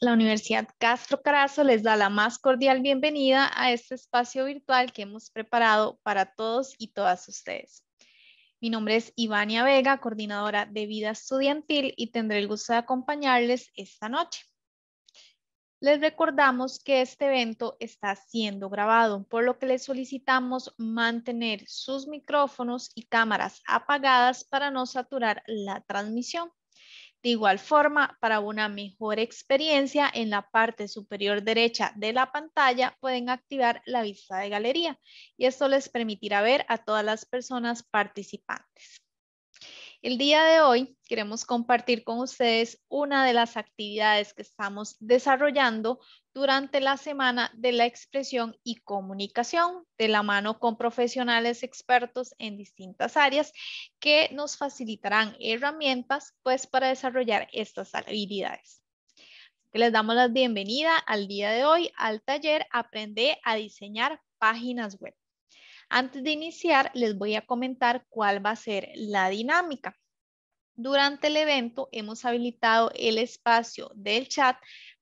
La Universidad Castro Carazo les da la más cordial bienvenida a este espacio virtual que hemos preparado para todos y todas ustedes. Mi nombre es Ivania Vega, coordinadora de vida estudiantil y tendré el gusto de acompañarles esta noche. Les recordamos que este evento está siendo grabado, por lo que les solicitamos mantener sus micrófonos y cámaras apagadas para no saturar la transmisión. De igual forma, para una mejor experiencia, en la parte superior derecha de la pantalla pueden activar la vista de galería y esto les permitirá ver a todas las personas participantes. El día de hoy queremos compartir con ustedes una de las actividades que estamos desarrollando durante la semana de la expresión y comunicación, de la mano con profesionales expertos en distintas áreas que nos facilitarán herramientas pues, para desarrollar estas habilidades. Les damos la bienvenida al día de hoy al taller Aprende a diseñar páginas web. Antes de iniciar, les voy a comentar cuál va a ser la dinámica. Durante el evento hemos habilitado el espacio del chat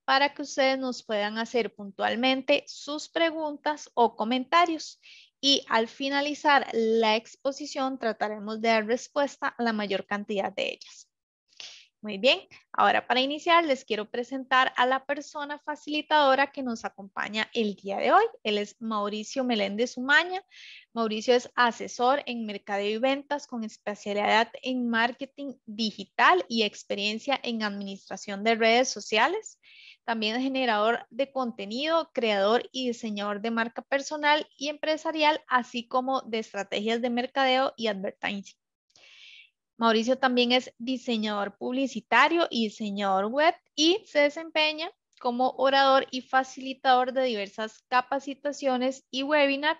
para que ustedes nos puedan hacer puntualmente sus preguntas o comentarios. Y al finalizar la exposición trataremos de dar respuesta a la mayor cantidad de ellas. Muy bien, ahora para iniciar les quiero presentar a la persona facilitadora que nos acompaña el día de hoy. Él es Mauricio Meléndez Umaña. Mauricio es asesor en mercadeo y ventas con especialidad en marketing digital y experiencia en administración de redes sociales. También es generador de contenido, creador y diseñador de marca personal y empresarial, así como de estrategias de mercadeo y advertising. Mauricio también es diseñador publicitario y diseñador web y se desempeña como orador y facilitador de diversas capacitaciones y webinar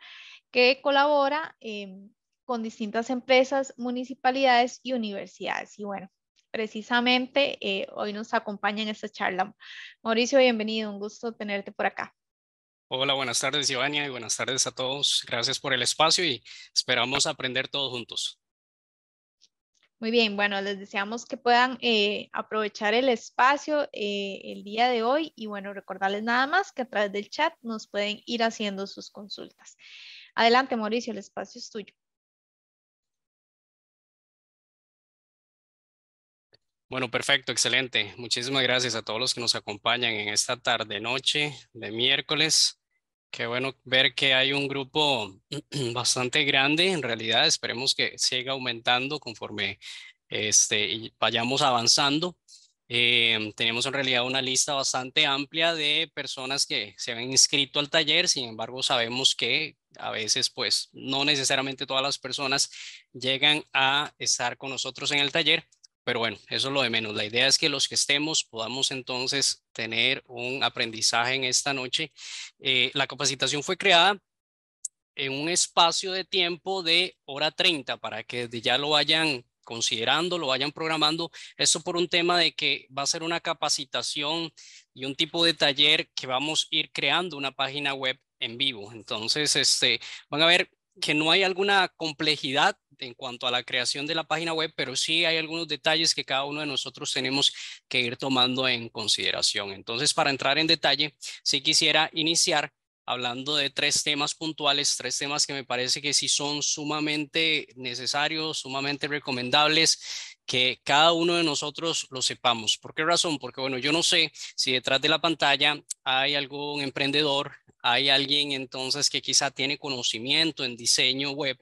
que colabora eh, con distintas empresas, municipalidades y universidades. Y bueno, precisamente eh, hoy nos acompaña en esta charla. Mauricio, bienvenido, un gusto tenerte por acá. Hola, buenas tardes, Giovanni, y buenas tardes a todos. Gracias por el espacio y esperamos aprender todos juntos. Muy bien, bueno, les deseamos que puedan eh, aprovechar el espacio eh, el día de hoy y bueno, recordarles nada más que a través del chat nos pueden ir haciendo sus consultas. Adelante, Mauricio, el espacio es tuyo. Bueno, perfecto, excelente. Muchísimas gracias a todos los que nos acompañan en esta tarde, noche de miércoles. Qué bueno ver que hay un grupo bastante grande, en realidad esperemos que siga aumentando conforme este, vayamos avanzando. Eh, tenemos en realidad una lista bastante amplia de personas que se han inscrito al taller, sin embargo sabemos que a veces pues no necesariamente todas las personas llegan a estar con nosotros en el taller. Pero bueno, eso es lo de menos. La idea es que los que estemos podamos entonces tener un aprendizaje en esta noche. Eh, la capacitación fue creada en un espacio de tiempo de hora 30 para que desde ya lo vayan considerando, lo vayan programando. eso por un tema de que va a ser una capacitación y un tipo de taller que vamos a ir creando una página web en vivo. Entonces, este, van a ver que no hay alguna complejidad en cuanto a la creación de la página web, pero sí hay algunos detalles que cada uno de nosotros tenemos que ir tomando en consideración. Entonces, para entrar en detalle, sí quisiera iniciar hablando de tres temas puntuales, tres temas que me parece que sí son sumamente necesarios, sumamente recomendables, que cada uno de nosotros lo sepamos. ¿Por qué razón? Porque, bueno, yo no sé si detrás de la pantalla hay algún emprendedor, hay alguien entonces que quizá tiene conocimiento en diseño web,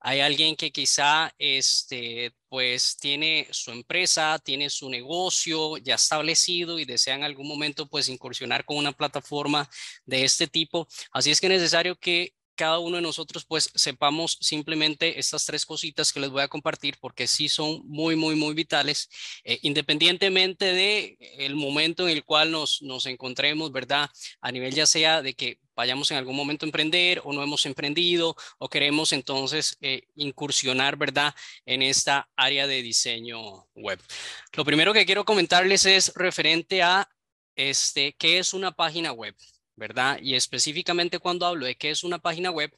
hay alguien que quizá este, pues tiene su empresa, tiene su negocio ya establecido y desea en algún momento pues incursionar con una plataforma de este tipo. Así es que es necesario que cada uno de nosotros pues sepamos simplemente estas tres cositas que les voy a compartir porque sí son muy, muy, muy vitales, eh, independientemente de el momento en el cual nos, nos encontremos, ¿verdad? A nivel ya sea de que vayamos en algún momento a emprender o no hemos emprendido o queremos entonces eh, incursionar, ¿verdad? En esta área de diseño web. Lo primero que quiero comentarles es referente a este, qué es una página web. ¿verdad? Y específicamente cuando hablo de qué es una página web,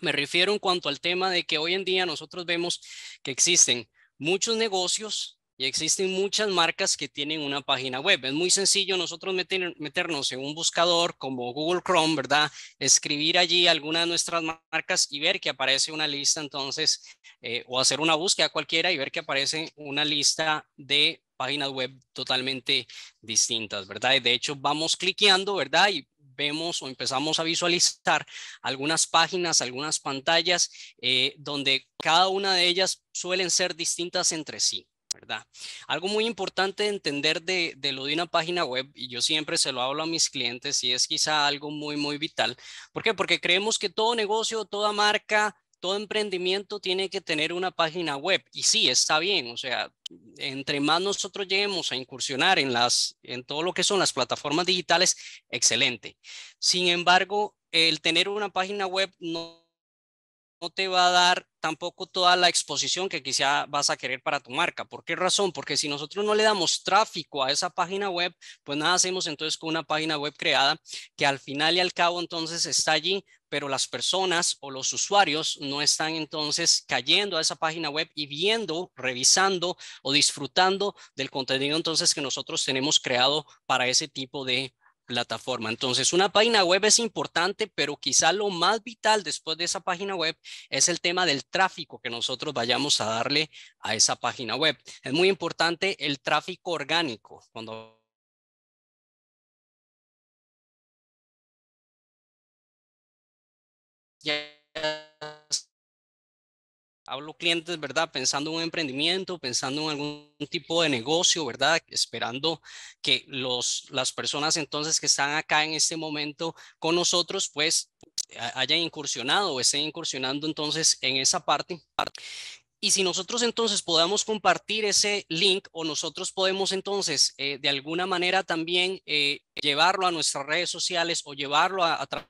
me refiero en cuanto al tema de que hoy en día nosotros vemos que existen muchos negocios y existen muchas marcas que tienen una página web. Es muy sencillo nosotros meternos en un buscador como Google Chrome, ¿verdad? Escribir allí alguna de nuestras marcas y ver que aparece una lista entonces, eh, o hacer una búsqueda cualquiera y ver que aparece una lista de páginas web totalmente distintas, ¿verdad? Y de hecho vamos cliqueando, ¿verdad? Y vemos o empezamos a visualizar algunas páginas, algunas pantallas, eh, donde cada una de ellas suelen ser distintas entre sí. ¿verdad? Algo muy importante de entender de, de, lo de una página web, y yo siempre se lo hablo a mis clientes, y es quizá algo muy, muy vital. ¿Por qué? Porque creemos que todo negocio, toda marca, todo emprendimiento tiene que tener una página web. Y sí, está bien. O sea, entre más nosotros lleguemos a incursionar en, las, en todo lo que son las plataformas digitales, excelente. Sin embargo, el tener una página web no, no te va a dar tampoco toda la exposición que quizá vas a querer para tu marca. ¿Por qué razón? Porque si nosotros no le damos tráfico a esa página web, pues nada hacemos entonces con una página web creada que al final y al cabo entonces está allí, pero las personas o los usuarios no están entonces cayendo a esa página web y viendo, revisando o disfrutando del contenido entonces que nosotros tenemos creado para ese tipo de plataforma. Entonces, una página web es importante, pero quizá lo más vital después de esa página web es el tema del tráfico que nosotros vayamos a darle a esa página web. Es muy importante el tráfico orgánico. Cuando hablo clientes, ¿verdad? Pensando en un emprendimiento, pensando en algún tipo de negocio, ¿verdad? Esperando que los, las personas entonces que están acá en este momento con nosotros, pues hayan incursionado o estén incursionando entonces en esa parte. Y si nosotros entonces podamos compartir ese link o nosotros podemos entonces eh, de alguna manera también eh, llevarlo a nuestras redes sociales o llevarlo a, a través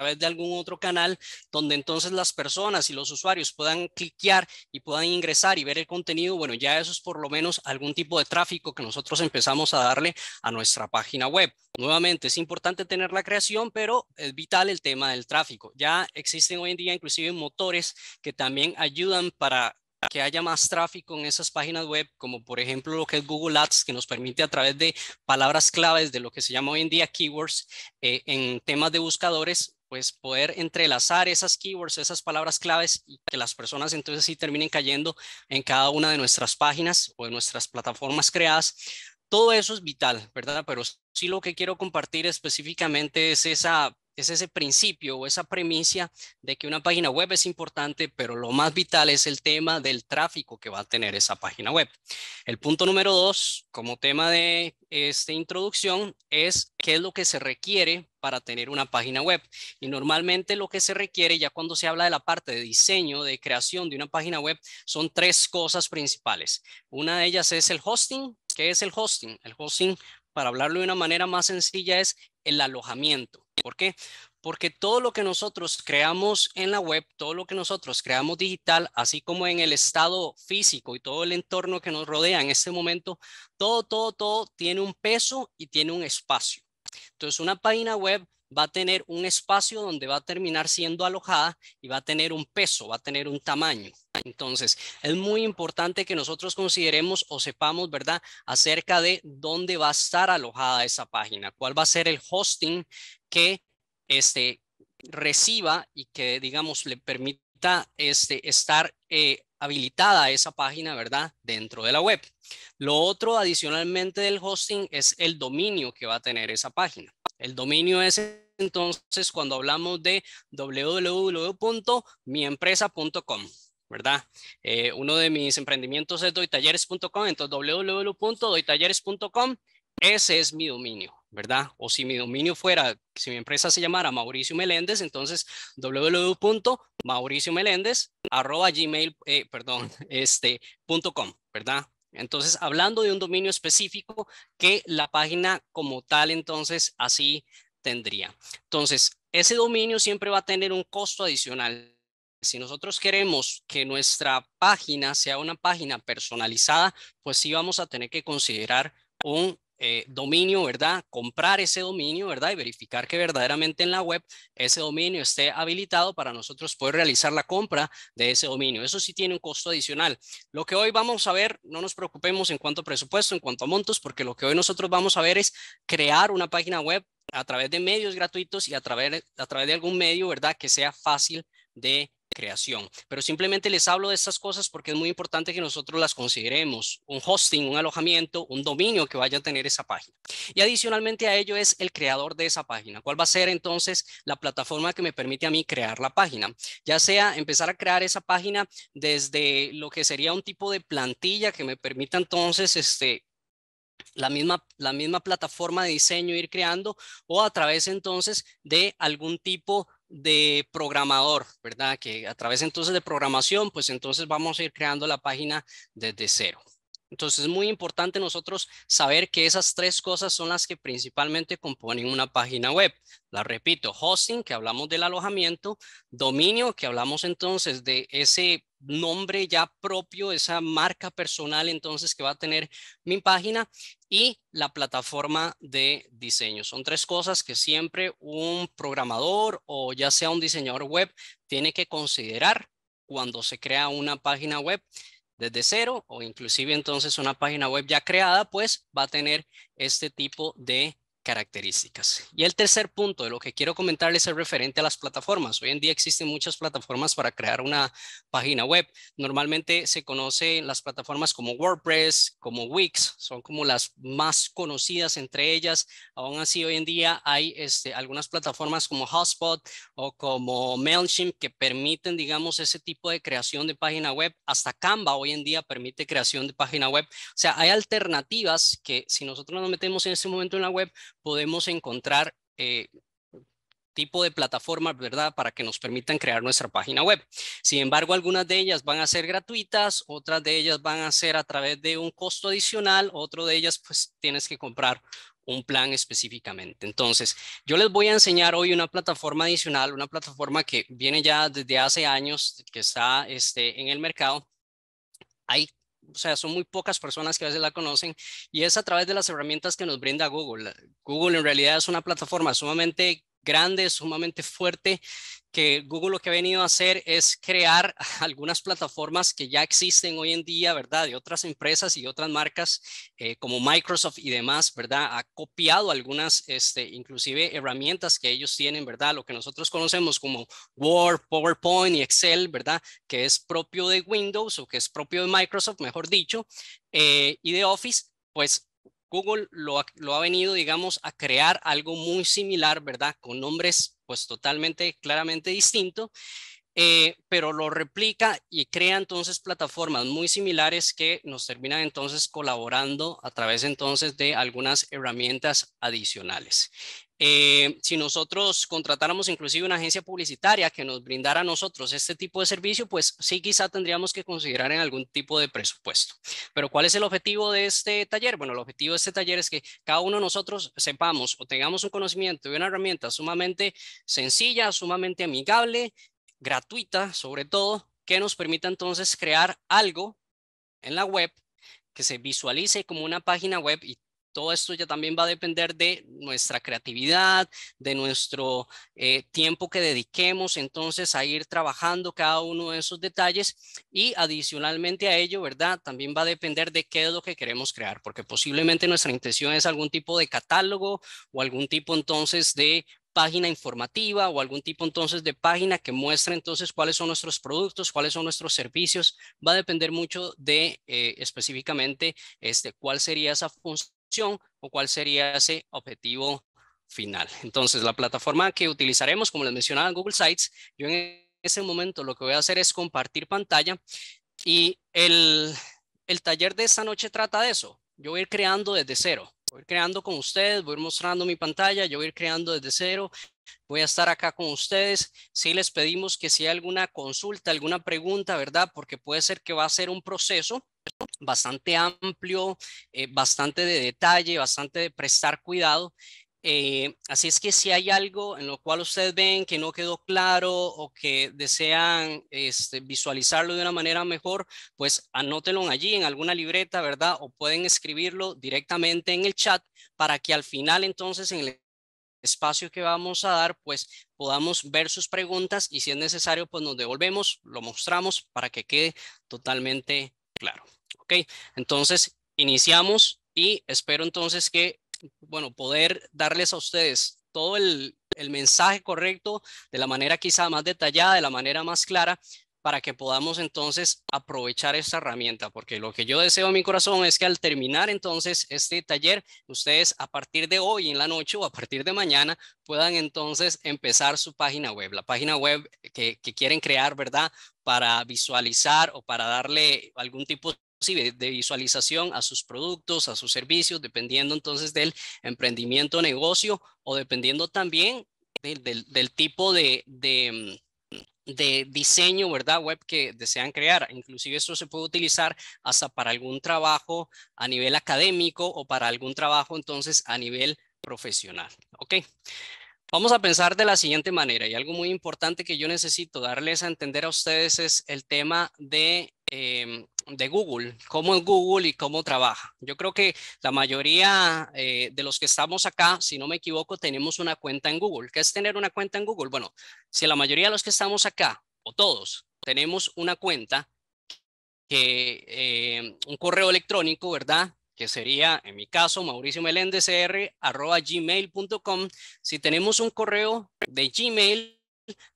través de algún otro canal donde entonces las personas y los usuarios puedan cliquear y puedan ingresar y ver el contenido, bueno, ya eso es por lo menos algún tipo de tráfico que nosotros empezamos a darle a nuestra página web. Nuevamente, es importante tener la creación, pero es vital el tema del tráfico. Ya existen hoy en día inclusive motores que también ayudan para que haya más tráfico en esas páginas web, como por ejemplo lo que es Google Ads, que nos permite a través de palabras claves de lo que se llama hoy en día keywords eh, en temas de buscadores, pues poder entrelazar esas keywords, esas palabras claves y que las personas entonces sí terminen cayendo en cada una de nuestras páginas o en nuestras plataformas creadas. Todo eso es vital, ¿verdad? Pero sí lo que quiero compartir específicamente es esa es ese principio o esa premisa de que una página web es importante, pero lo más vital es el tema del tráfico que va a tener esa página web. El punto número dos, como tema de esta introducción, es qué es lo que se requiere para tener una página web. Y normalmente lo que se requiere, ya cuando se habla de la parte de diseño, de creación de una página web, son tres cosas principales. Una de ellas es el hosting. ¿Qué es el hosting? El hosting, para hablarlo de una manera más sencilla, es el alojamiento. ¿Por qué? Porque todo lo que nosotros creamos en la web, todo lo que nosotros creamos digital, así como en el estado físico y todo el entorno que nos rodea en este momento, todo, todo, todo tiene un peso y tiene un espacio. Entonces, una página web va a tener un espacio donde va a terminar siendo alojada y va a tener un peso, va a tener un tamaño. Entonces, es muy importante que nosotros consideremos o sepamos, ¿verdad?, acerca de dónde va a estar alojada esa página, cuál va a ser el hosting que este, reciba y que, digamos, le permita este, estar eh, habilitada esa página, ¿verdad? Dentro de la web. Lo otro adicionalmente del hosting es el dominio que va a tener esa página. El dominio es entonces cuando hablamos de www.miempresa.com. ¿verdad? Eh, uno de mis emprendimientos es doytalleres.com, entonces www.doytalleres.com, ese es mi dominio. ¿verdad? O si mi dominio fuera, si mi empresa se llamara Mauricio Meléndez, entonces arroba gmail eh, perdón, este, com, ¿verdad? Entonces, hablando de un dominio específico que la página como tal, entonces, así tendría. Entonces, ese dominio siempre va a tener un costo adicional. Si nosotros queremos que nuestra página sea una página personalizada, pues sí vamos a tener que considerar un eh, dominio, ¿verdad? Comprar ese dominio, ¿verdad? Y verificar que verdaderamente en la web ese dominio esté habilitado para nosotros poder realizar la compra de ese dominio. Eso sí tiene un costo adicional. Lo que hoy vamos a ver, no nos preocupemos en cuanto a presupuesto, en cuanto a montos, porque lo que hoy nosotros vamos a ver es crear una página web a través de medios gratuitos y a través, a través de algún medio, ¿verdad? Que sea fácil de creación. Pero simplemente les hablo de estas cosas porque es muy importante que nosotros las consideremos. Un hosting, un alojamiento, un dominio que vaya a tener esa página. Y adicionalmente a ello es el creador de esa página. ¿Cuál va a ser entonces la plataforma que me permite a mí crear la página? Ya sea empezar a crear esa página desde lo que sería un tipo de plantilla que me permita entonces este, la misma, la misma plataforma de diseño ir creando o a través entonces de algún tipo de programador, ¿verdad? Que a través entonces de programación, pues entonces vamos a ir creando la página desde cero. Entonces es muy importante nosotros saber que esas tres cosas son las que principalmente componen una página web. La repito, hosting, que hablamos del alojamiento, dominio, que hablamos entonces de ese nombre ya propio, esa marca personal entonces que va a tener mi página y la plataforma de diseño. Son tres cosas que siempre un programador o ya sea un diseñador web tiene que considerar cuando se crea una página web desde cero o inclusive entonces una página web ya creada, pues va a tener este tipo de y el tercer punto de lo que quiero comentar es referente a las plataformas. Hoy en día existen muchas plataformas para crear una página web. Normalmente se conocen las plataformas como WordPress, como Wix, son como las más conocidas entre ellas. Aún así, hoy en día hay este, algunas plataformas como Hotspot o como MailChimp que permiten, digamos, ese tipo de creación de página web. Hasta Canva hoy en día permite creación de página web. O sea, hay alternativas que si nosotros nos metemos en este momento en la web, podemos encontrar eh, tipo de plataformas, ¿verdad? Para que nos permitan crear nuestra página web. Sin embargo, algunas de ellas van a ser gratuitas, otras de ellas van a ser a través de un costo adicional, otro de ellas pues tienes que comprar un plan específicamente. Entonces, yo les voy a enseñar hoy una plataforma adicional, una plataforma que viene ya desde hace años, que está este, en el mercado. Hay o sea, son muy pocas personas que a veces la conocen y es a través de las herramientas que nos brinda Google. Google en realidad es una plataforma sumamente grande, sumamente fuerte, que Google lo que ha venido a hacer es crear algunas plataformas que ya existen hoy en día, ¿verdad? De otras empresas y otras marcas eh, como Microsoft y demás, ¿verdad? Ha copiado algunas, este, inclusive herramientas que ellos tienen, ¿verdad? Lo que nosotros conocemos como Word, PowerPoint y Excel, ¿verdad? Que es propio de Windows o que es propio de Microsoft, mejor dicho, eh, y de Office, pues Google lo ha, venido, digamos, a crear algo muy similar, ¿verdad? Con nombres pues totalmente, claramente distinto, eh, pero lo replica y crea entonces plataformas muy similares que nos terminan entonces colaborando a través entonces de algunas herramientas adicionales. Eh, si nosotros contratáramos inclusive una agencia publicitaria que nos brindara a nosotros este tipo de servicio, pues sí quizá tendríamos que considerar en algún tipo de presupuesto. Pero ¿cuál es el objetivo de este taller? Bueno, el objetivo de este taller es que cada uno de nosotros sepamos o tengamos un conocimiento de una herramienta sumamente sencilla, sumamente amigable, gratuita sobre todo, que nos permita entonces crear algo en la web que se visualice como una página web y todo esto ya también va a depender de nuestra creatividad, de nuestro eh, tiempo que dediquemos entonces a ir trabajando cada uno de esos detalles y adicionalmente a ello, ¿verdad? También va a depender de qué es lo que queremos crear, porque posiblemente nuestra intención es algún tipo de catálogo o algún tipo entonces de página informativa o algún tipo entonces de página que muestre entonces cuáles son nuestros productos, cuáles son nuestros servicios. Va a depender mucho de eh, específicamente este, cuál sería esa función o cuál sería ese objetivo final. Entonces, la plataforma que utilizaremos, como les mencionaba, Google Sites, yo en ese momento lo que voy a hacer es compartir pantalla y el, el taller de esta noche trata de eso. Yo voy a ir creando desde cero. Voy a ir creando con ustedes, voy a ir mostrando mi pantalla, yo voy a ir creando desde cero voy a estar acá con ustedes. si les pedimos que si hay alguna consulta, alguna pregunta, ¿verdad? Porque puede ser que va a ser un proceso bastante amplio, eh, bastante de detalle, bastante de prestar cuidado. Eh, así es que si hay algo en lo cual ustedes ven que no quedó claro o que desean este, visualizarlo de una manera mejor, pues anótenlo allí en alguna libreta, ¿verdad? O pueden escribirlo directamente en el chat para que al final entonces en el espacio que vamos a dar, pues podamos ver sus preguntas y si es necesario, pues nos devolvemos, lo mostramos para que quede totalmente claro. Ok, entonces iniciamos y espero entonces que, bueno, poder darles a ustedes todo el, el mensaje correcto, de la manera quizá más detallada, de la manera más clara, para que podamos entonces aprovechar esta herramienta, porque lo que yo deseo en mi corazón es que al terminar entonces este taller, ustedes a partir de hoy en la noche o a partir de mañana puedan entonces empezar su página web, la página web que, quieren crear, ¿verdad? Para visualizar o para darle algún tipo de visualización a sus productos, a sus servicios, dependiendo entonces del emprendimiento, negocio o dependiendo también del, tipo de mm, de diseño, ¿verdad? Web que desean crear. Inclusive esto se puede utilizar hasta para algún trabajo a nivel académico o para algún trabajo entonces a nivel profesional. ¿Ok? Vamos a pensar de la siguiente manera y algo muy importante que yo necesito darles a entender a ustedes es el tema de, em, Google, cómo es Google y cómo trabaja. Yo creo que la mayoría eh, de los que estamos acá, si no me equivoco, tenemos una cuenta en Google. ¿Qué es tener una cuenta en Google? Bueno, si la mayoría de los que estamos acá, o todos, tenemos una cuenta, que, em, un correo electrónico, ¿verdad? que sería, en mi caso, mauricio gmail.com Si tenemos un correo de Gmail,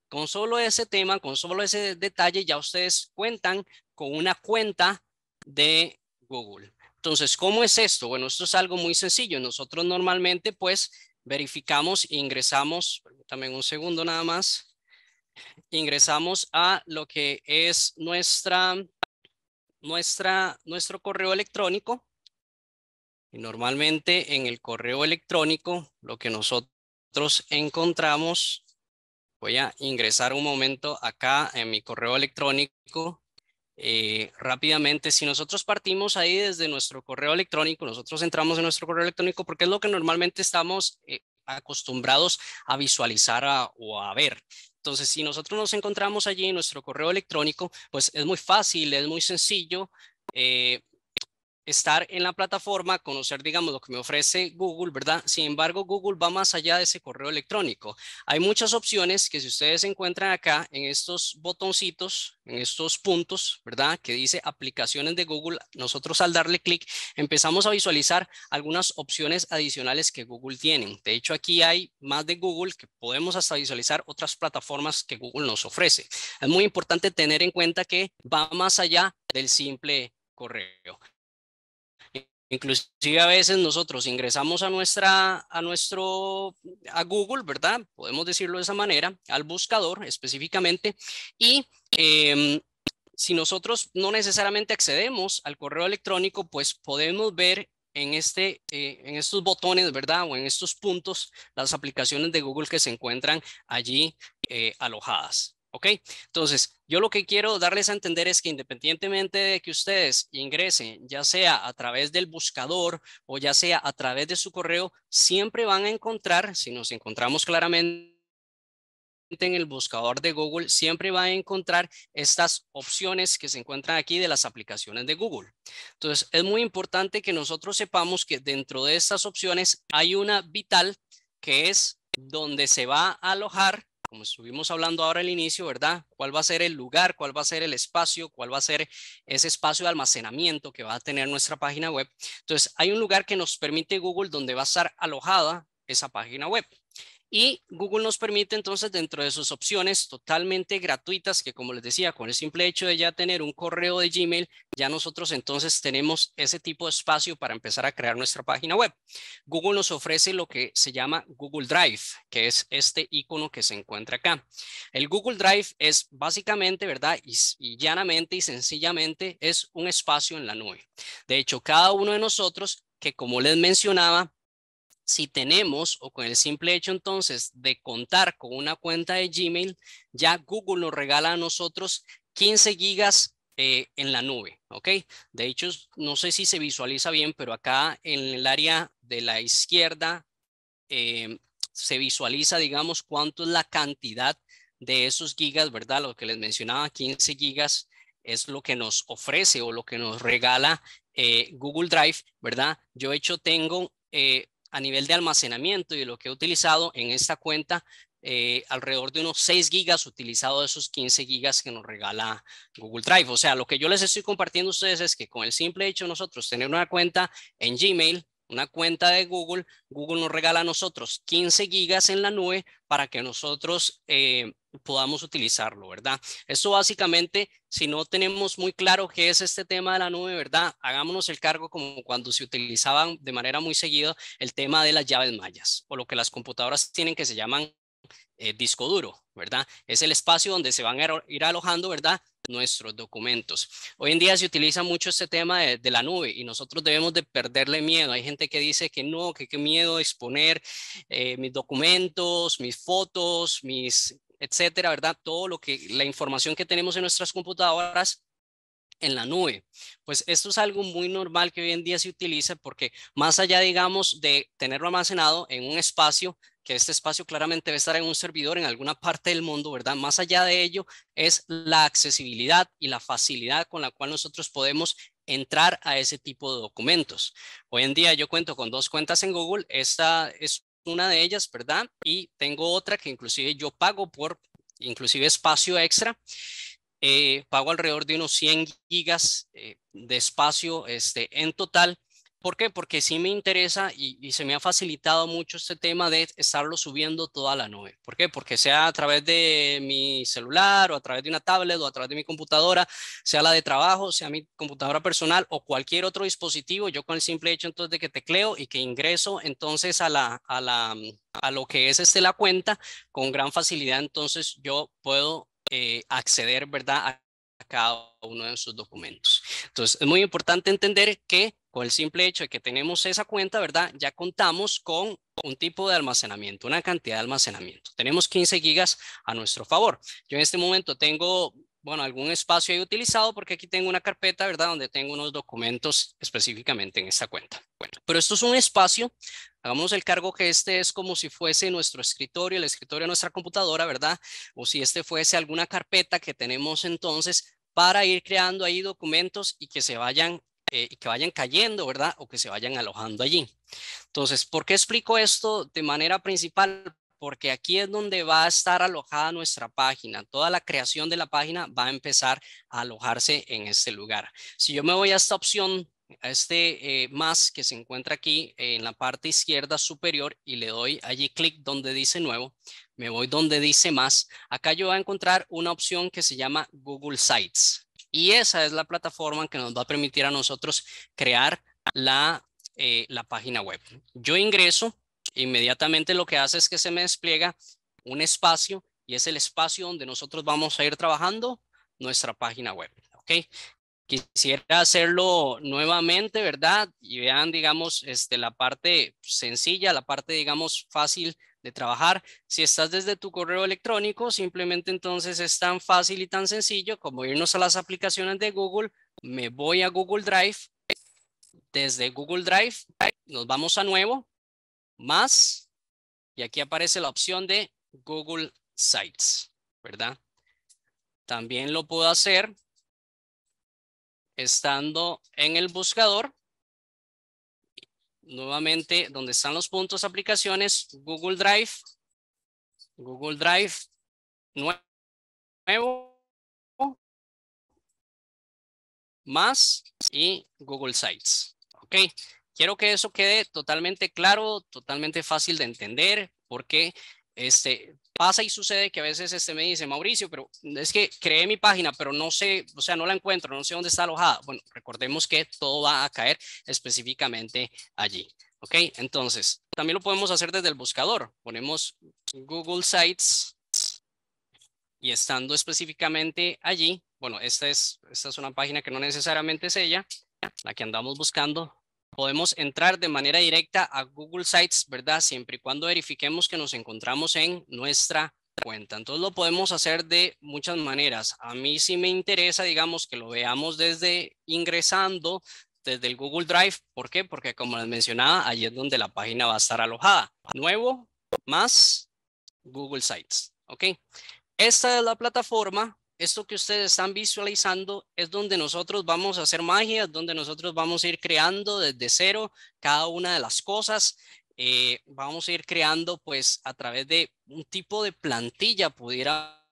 con solo ese tema, con solo ese detalle, ya ustedes cuentan con una cuenta de Google. Entonces, ¿cómo es esto? Bueno, esto es algo muy sencillo. Nosotros normalmente, pues, verificamos, ingresamos, también un segundo nada más, ingresamos a lo que es nuestra, nuestra, nuestro correo electrónico Normalmente en el correo electrónico lo que nosotros encontramos, voy a ingresar un momento acá en mi correo electrónico. Eh, rápidamente, si nosotros partimos ahí desde nuestro correo electrónico, nosotros entramos en nuestro correo electrónico porque es lo que normalmente estamos eh, acostumbrados a visualizar o a ver. Entonces, si nosotros nos encontramos allí en nuestro correo electrónico, pues es muy fácil, es muy sencillo eh, estar en la plataforma, conocer, digamos, lo que me ofrece Google, ¿verdad? Sin embargo, Google va más allá de ese correo electrónico. Hay muchas opciones que si ustedes encuentran acá en estos botoncitos, en estos puntos, ¿verdad? Que dice aplicaciones de Google, nosotros al darle clic empezamos a visualizar algunas opciones adicionales que Google tiene. De hecho, aquí hay más de Google que podemos hasta visualizar otras plataformas que Google nos ofrece. Es muy importante tener en cuenta que va más allá del simple correo. Inclusive a veces nosotros ingresamos a, nuestra, a nuestro, a Google, ¿verdad? Podemos decirlo de esa manera, al buscador específicamente. Y em, si nosotros no necesariamente accedemos al correo electrónico, pues podemos ver en, este, eh, en estos botones, ¿verdad? O en estos puntos, las aplicaciones de Google que se encuentran allí eh, alojadas. ¿Ok? Entonces, yo lo que quiero darles a entender es que independientemente de que ustedes ingresen, ya sea a través del buscador o ya sea a través de su correo, siempre van a encontrar, si nos encontramos claramente en el buscador de Google, siempre va a encontrar estas opciones que se encuentran aquí de las aplicaciones de Google. Entonces, es muy importante que nosotros sepamos que dentro de estas opciones hay una vital que es donde se va a alojar como estuvimos hablando ahora al inicio, ¿verdad? ¿Cuál va a ser el lugar? ¿Cuál va a ser el espacio? ¿Cuál va a ser ese espacio de almacenamiento que va a tener nuestra página web? Entonces, hay un lugar que nos permite Google donde va a estar alojada esa página web. Y Google nos permite entonces dentro de sus opciones totalmente gratuitas, que como les decía, con el simple hecho de ya tener un correo de Gmail, ya nosotros entonces tenemos ese tipo de espacio para empezar a crear nuestra página web. Google nos ofrece lo que se llama Google Drive, que es este icono que se encuentra acá. El Google Drive es básicamente, ¿verdad? Y, llanamente y sencillamente es un espacio en la nube. De hecho, cada uno de nosotros que como les mencionaba, si tenemos o con el simple hecho entonces de contar con una cuenta de Gmail, ya Google nos regala a nosotros 15 gigas eh, en la nube, ¿ok? De hecho, no sé si se visualiza bien, pero acá en el área de la izquierda eh, se visualiza, digamos, cuánto es la cantidad de esos gigas, ¿verdad? Lo que les mencionaba, 15 gigas es lo que nos ofrece o lo que nos regala eh, Google Drive, ¿verdad? Yo de hecho tengo a nivel de almacenamiento y de lo que he utilizado en esta cuenta, eh, alrededor de unos 6 gigas utilizado de esos 15 gigas que nos regala Google Drive. O sea, lo que yo les estoy compartiendo a ustedes es que con el simple hecho nosotros tener una cuenta en Gmail, una cuenta de Google, Google nos regala a nosotros 15 gigas en la nube para que nosotros eh, podamos utilizarlo, ¿verdad? Eso básicamente, si no tenemos muy claro qué es este tema de la nube, ¿verdad? Hagámonos el cargo como cuando se utilizaban de manera muy seguida el tema de las llaves mayas o lo que las computadoras tienen que se llaman eh, disco duro, ¿verdad? Es el espacio donde se van a ir alojando, ¿verdad? Nuestros documentos. Hoy en día se utiliza mucho este tema de, la nube y nosotros debemos de perderle miedo. Hay gente que dice que no, que qué miedo exponer eh, mis documentos, mis fotos, mis etcétera, ¿verdad? Todo lo que, la información que tenemos en nuestras computadoras en la nube. Pues esto es algo muy normal que hoy en día se utiliza porque más allá, digamos, de tenerlo almacenado en un espacio, que este espacio claramente debe estar en un servidor en alguna parte del mundo, ¿verdad? Más allá de ello es la accesibilidad y la facilidad con la cual nosotros podemos entrar a ese tipo de documentos. Hoy en día yo cuento con dos cuentas en Google. Esta es una de ellas, ¿verdad? Y tengo otra que inclusive yo pago por, inclusive espacio extra. Eh, pago alrededor de unos 100 gigas eh, de espacio este, en total ¿Por qué? Porque sí me interesa y, se me ha facilitado mucho este tema de estarlo subiendo toda la nube. ¿Por qué? Porque sea a través de mi celular o a través de una tablet o a través de mi computadora, sea la de trabajo, sea mi computadora personal o cualquier otro dispositivo, yo con el simple hecho entonces de que tecleo y que ingreso entonces a la, a la, a lo que es este la cuenta, con gran facilidad entonces yo puedo eh, acceder, ¿verdad? A cada uno de sus documentos. Entonces, es muy importante entender que con el simple hecho de que tenemos esa cuenta, ¿verdad? Ya contamos con un tipo de almacenamiento, una cantidad de almacenamiento. Tenemos 15 gigas a nuestro favor. Yo en este momento tengo, bueno, algún espacio ahí utilizado porque aquí tengo una carpeta, ¿verdad? Donde tengo unos documentos específicamente en esta cuenta. Bueno, pero esto es un espacio. Hagamos el cargo que este es como si fuese nuestro escritorio, el escritorio de nuestra computadora, ¿verdad? O si este fuese alguna carpeta que tenemos entonces para ir creando ahí documentos y que se vayan eh, y que vayan cayendo, ¿verdad? O que se vayan alojando allí. Entonces, ¿por qué explico esto de manera principal? Porque aquí es donde va a estar alojada nuestra página. Toda la creación de la página va a empezar a alojarse en este lugar. Si yo me voy a esta opción a este eh, más que se encuentra aquí en la parte izquierda superior y le doy allí clic donde dice nuevo, me voy donde dice más, acá yo voy a encontrar una opción que se llama Google Sites. Y esa es la plataforma que nos va a permitir a nosotros crear la, eh, página web. Yo ingreso, inmediatamente lo que hace es que se me despliega un espacio y es el espacio donde nosotros vamos a ir trabajando nuestra página web. ¿ok? Quisiera hacerlo nuevamente, ¿verdad? Y vean, digamos, este, la parte sencilla, la parte, digamos, fácil de trabajar. Si estás desde tu correo electrónico, simplemente entonces es tan fácil y tan sencillo como irnos a las aplicaciones de Google. Me voy a Google Drive. Desde Google Drive nos vamos a nuevo, más, y aquí aparece la opción de Google Sites, ¿verdad? También lo puedo hacer estando en el buscador Nuevamente, donde están los puntos aplicaciones, Google Drive, Google Drive nuevo, más y Google Sites. Ok, quiero que eso quede totalmente claro, totalmente fácil de entender, porque este, pasa y sucede que a veces este me dice, Mauricio, pero es que creé mi página, pero no sé, o sea, no la encuentro, no sé dónde está alojada. Bueno, recordemos que todo va a caer específicamente allí. ¿Ok? Entonces, también lo podemos hacer desde el buscador. Ponemos Google Sites y estando específicamente allí, bueno, esta es, esta es una página que no necesariamente es ella, la que andamos buscando, podemos entrar de manera directa a Google Sites, ¿verdad? Siempre y cuando verifiquemos que nos encontramos en nuestra cuenta. Entonces lo podemos hacer de muchas maneras. A mí sí me interesa, digamos, que lo veamos desde ingresando desde el Google Drive. ¿Por qué? Porque como les mencionaba, allí es donde la página va a estar alojada. Nuevo, más Google Sites. ¿Ok? Esta es la plataforma esto que ustedes están visualizando es donde nosotros vamos a hacer magia, donde nosotros vamos a ir creando desde cero cada una de las cosas. Eh, vamos a ir creando pues a través de un tipo de plantilla, pudiera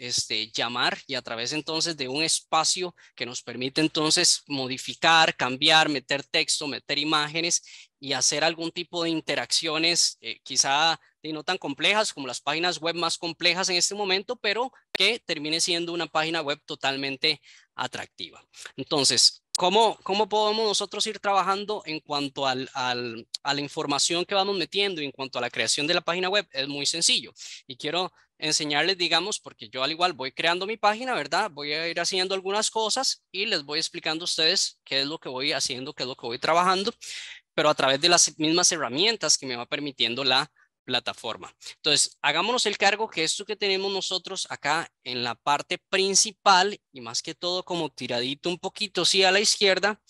este, llamar y a través entonces de un espacio que nos permite entonces modificar, cambiar, meter texto, meter imágenes y hacer algún tipo de interacciones eh, quizá no tan complejas como las páginas web más complejas en este momento, pero que termine siendo una página web totalmente atractiva. Entonces, ¿cómo, cómo podemos nosotros ir trabajando en cuanto al, a la información que vamos metiendo y en cuanto a la creación de la página web? Es muy sencillo y quiero enseñarles, digamos, porque yo al igual voy creando mi página, ¿verdad? Voy a ir haciendo algunas cosas y les voy explicando a ustedes qué es lo que voy haciendo, qué es lo que voy trabajando, pero a través de las mismas herramientas que me va permitiendo la plataforma. Entonces, hagámonos el cargo que esto que tenemos nosotros acá en la parte principal y más que todo como tiradito un poquito, sí, a la izquierda,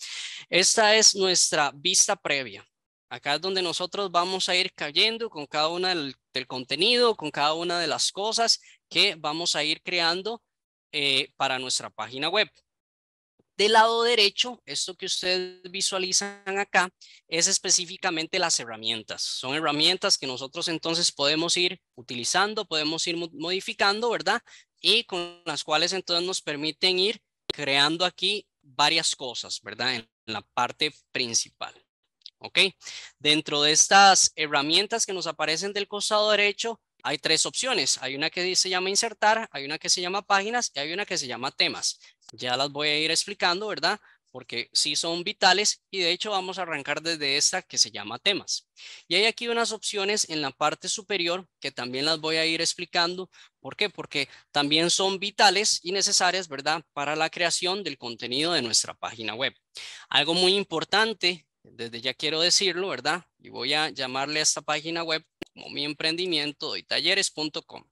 esta es nuestra vista previa. Acá es donde nosotros vamos a ir cayendo con cada una del del contenido, con cada una de las cosas que vamos a ir creando eh, para nuestra página web. Del lado derecho, esto que ustedes visualizan acá es específicamente las herramientas. Son herramientas que nosotros entonces podemos ir utilizando, podemos ir modificando, ¿verdad? Y con las cuales entonces nos permiten ir creando aquí varias cosas, ¿verdad? En la parte principal. ¿ok? Dentro de estas herramientas que nos aparecen del costado derecho, hay tres opciones. Hay una que se llama insertar, hay una que se llama páginas y hay una que se llama temas. Ya las voy a ir explicando, ¿verdad? Porque sí son vitales y de hecho vamos a arrancar desde esta que se llama temas. Y hay aquí unas opciones en la parte superior que también las voy a ir explicando. ¿Por qué? Porque también son vitales y necesarias, ¿verdad? Para la creación del contenido de nuestra página web. Algo muy importante desde ya quiero decirlo, ¿verdad? Y voy a llamarle a esta página web como mi emprendimiento y talleres.com.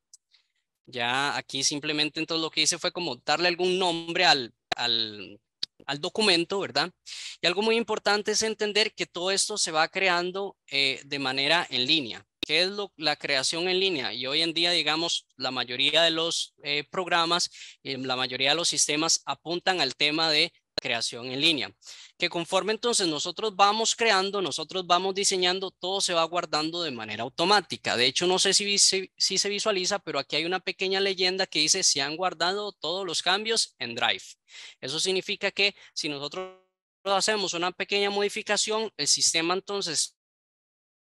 Ya aquí simplemente entonces lo que hice fue como darle algún nombre al, al, documento, ¿verdad? Y algo muy importante es entender que todo esto se va creando eh, de manera en línea. ¿Qué es lo, la creación en línea? Y hoy en día, digamos, la mayoría de los eh, programas y eh, la mayoría de los sistemas apuntan al tema de creación en línea. Que conforme entonces nosotros vamos creando, nosotros vamos diseñando, todo se va guardando de manera automática. De hecho, no sé si, si, se visualiza, pero aquí hay una pequeña leyenda que dice, se han guardado todos los cambios en Drive. Eso significa que si nosotros hacemos una pequeña modificación, el sistema entonces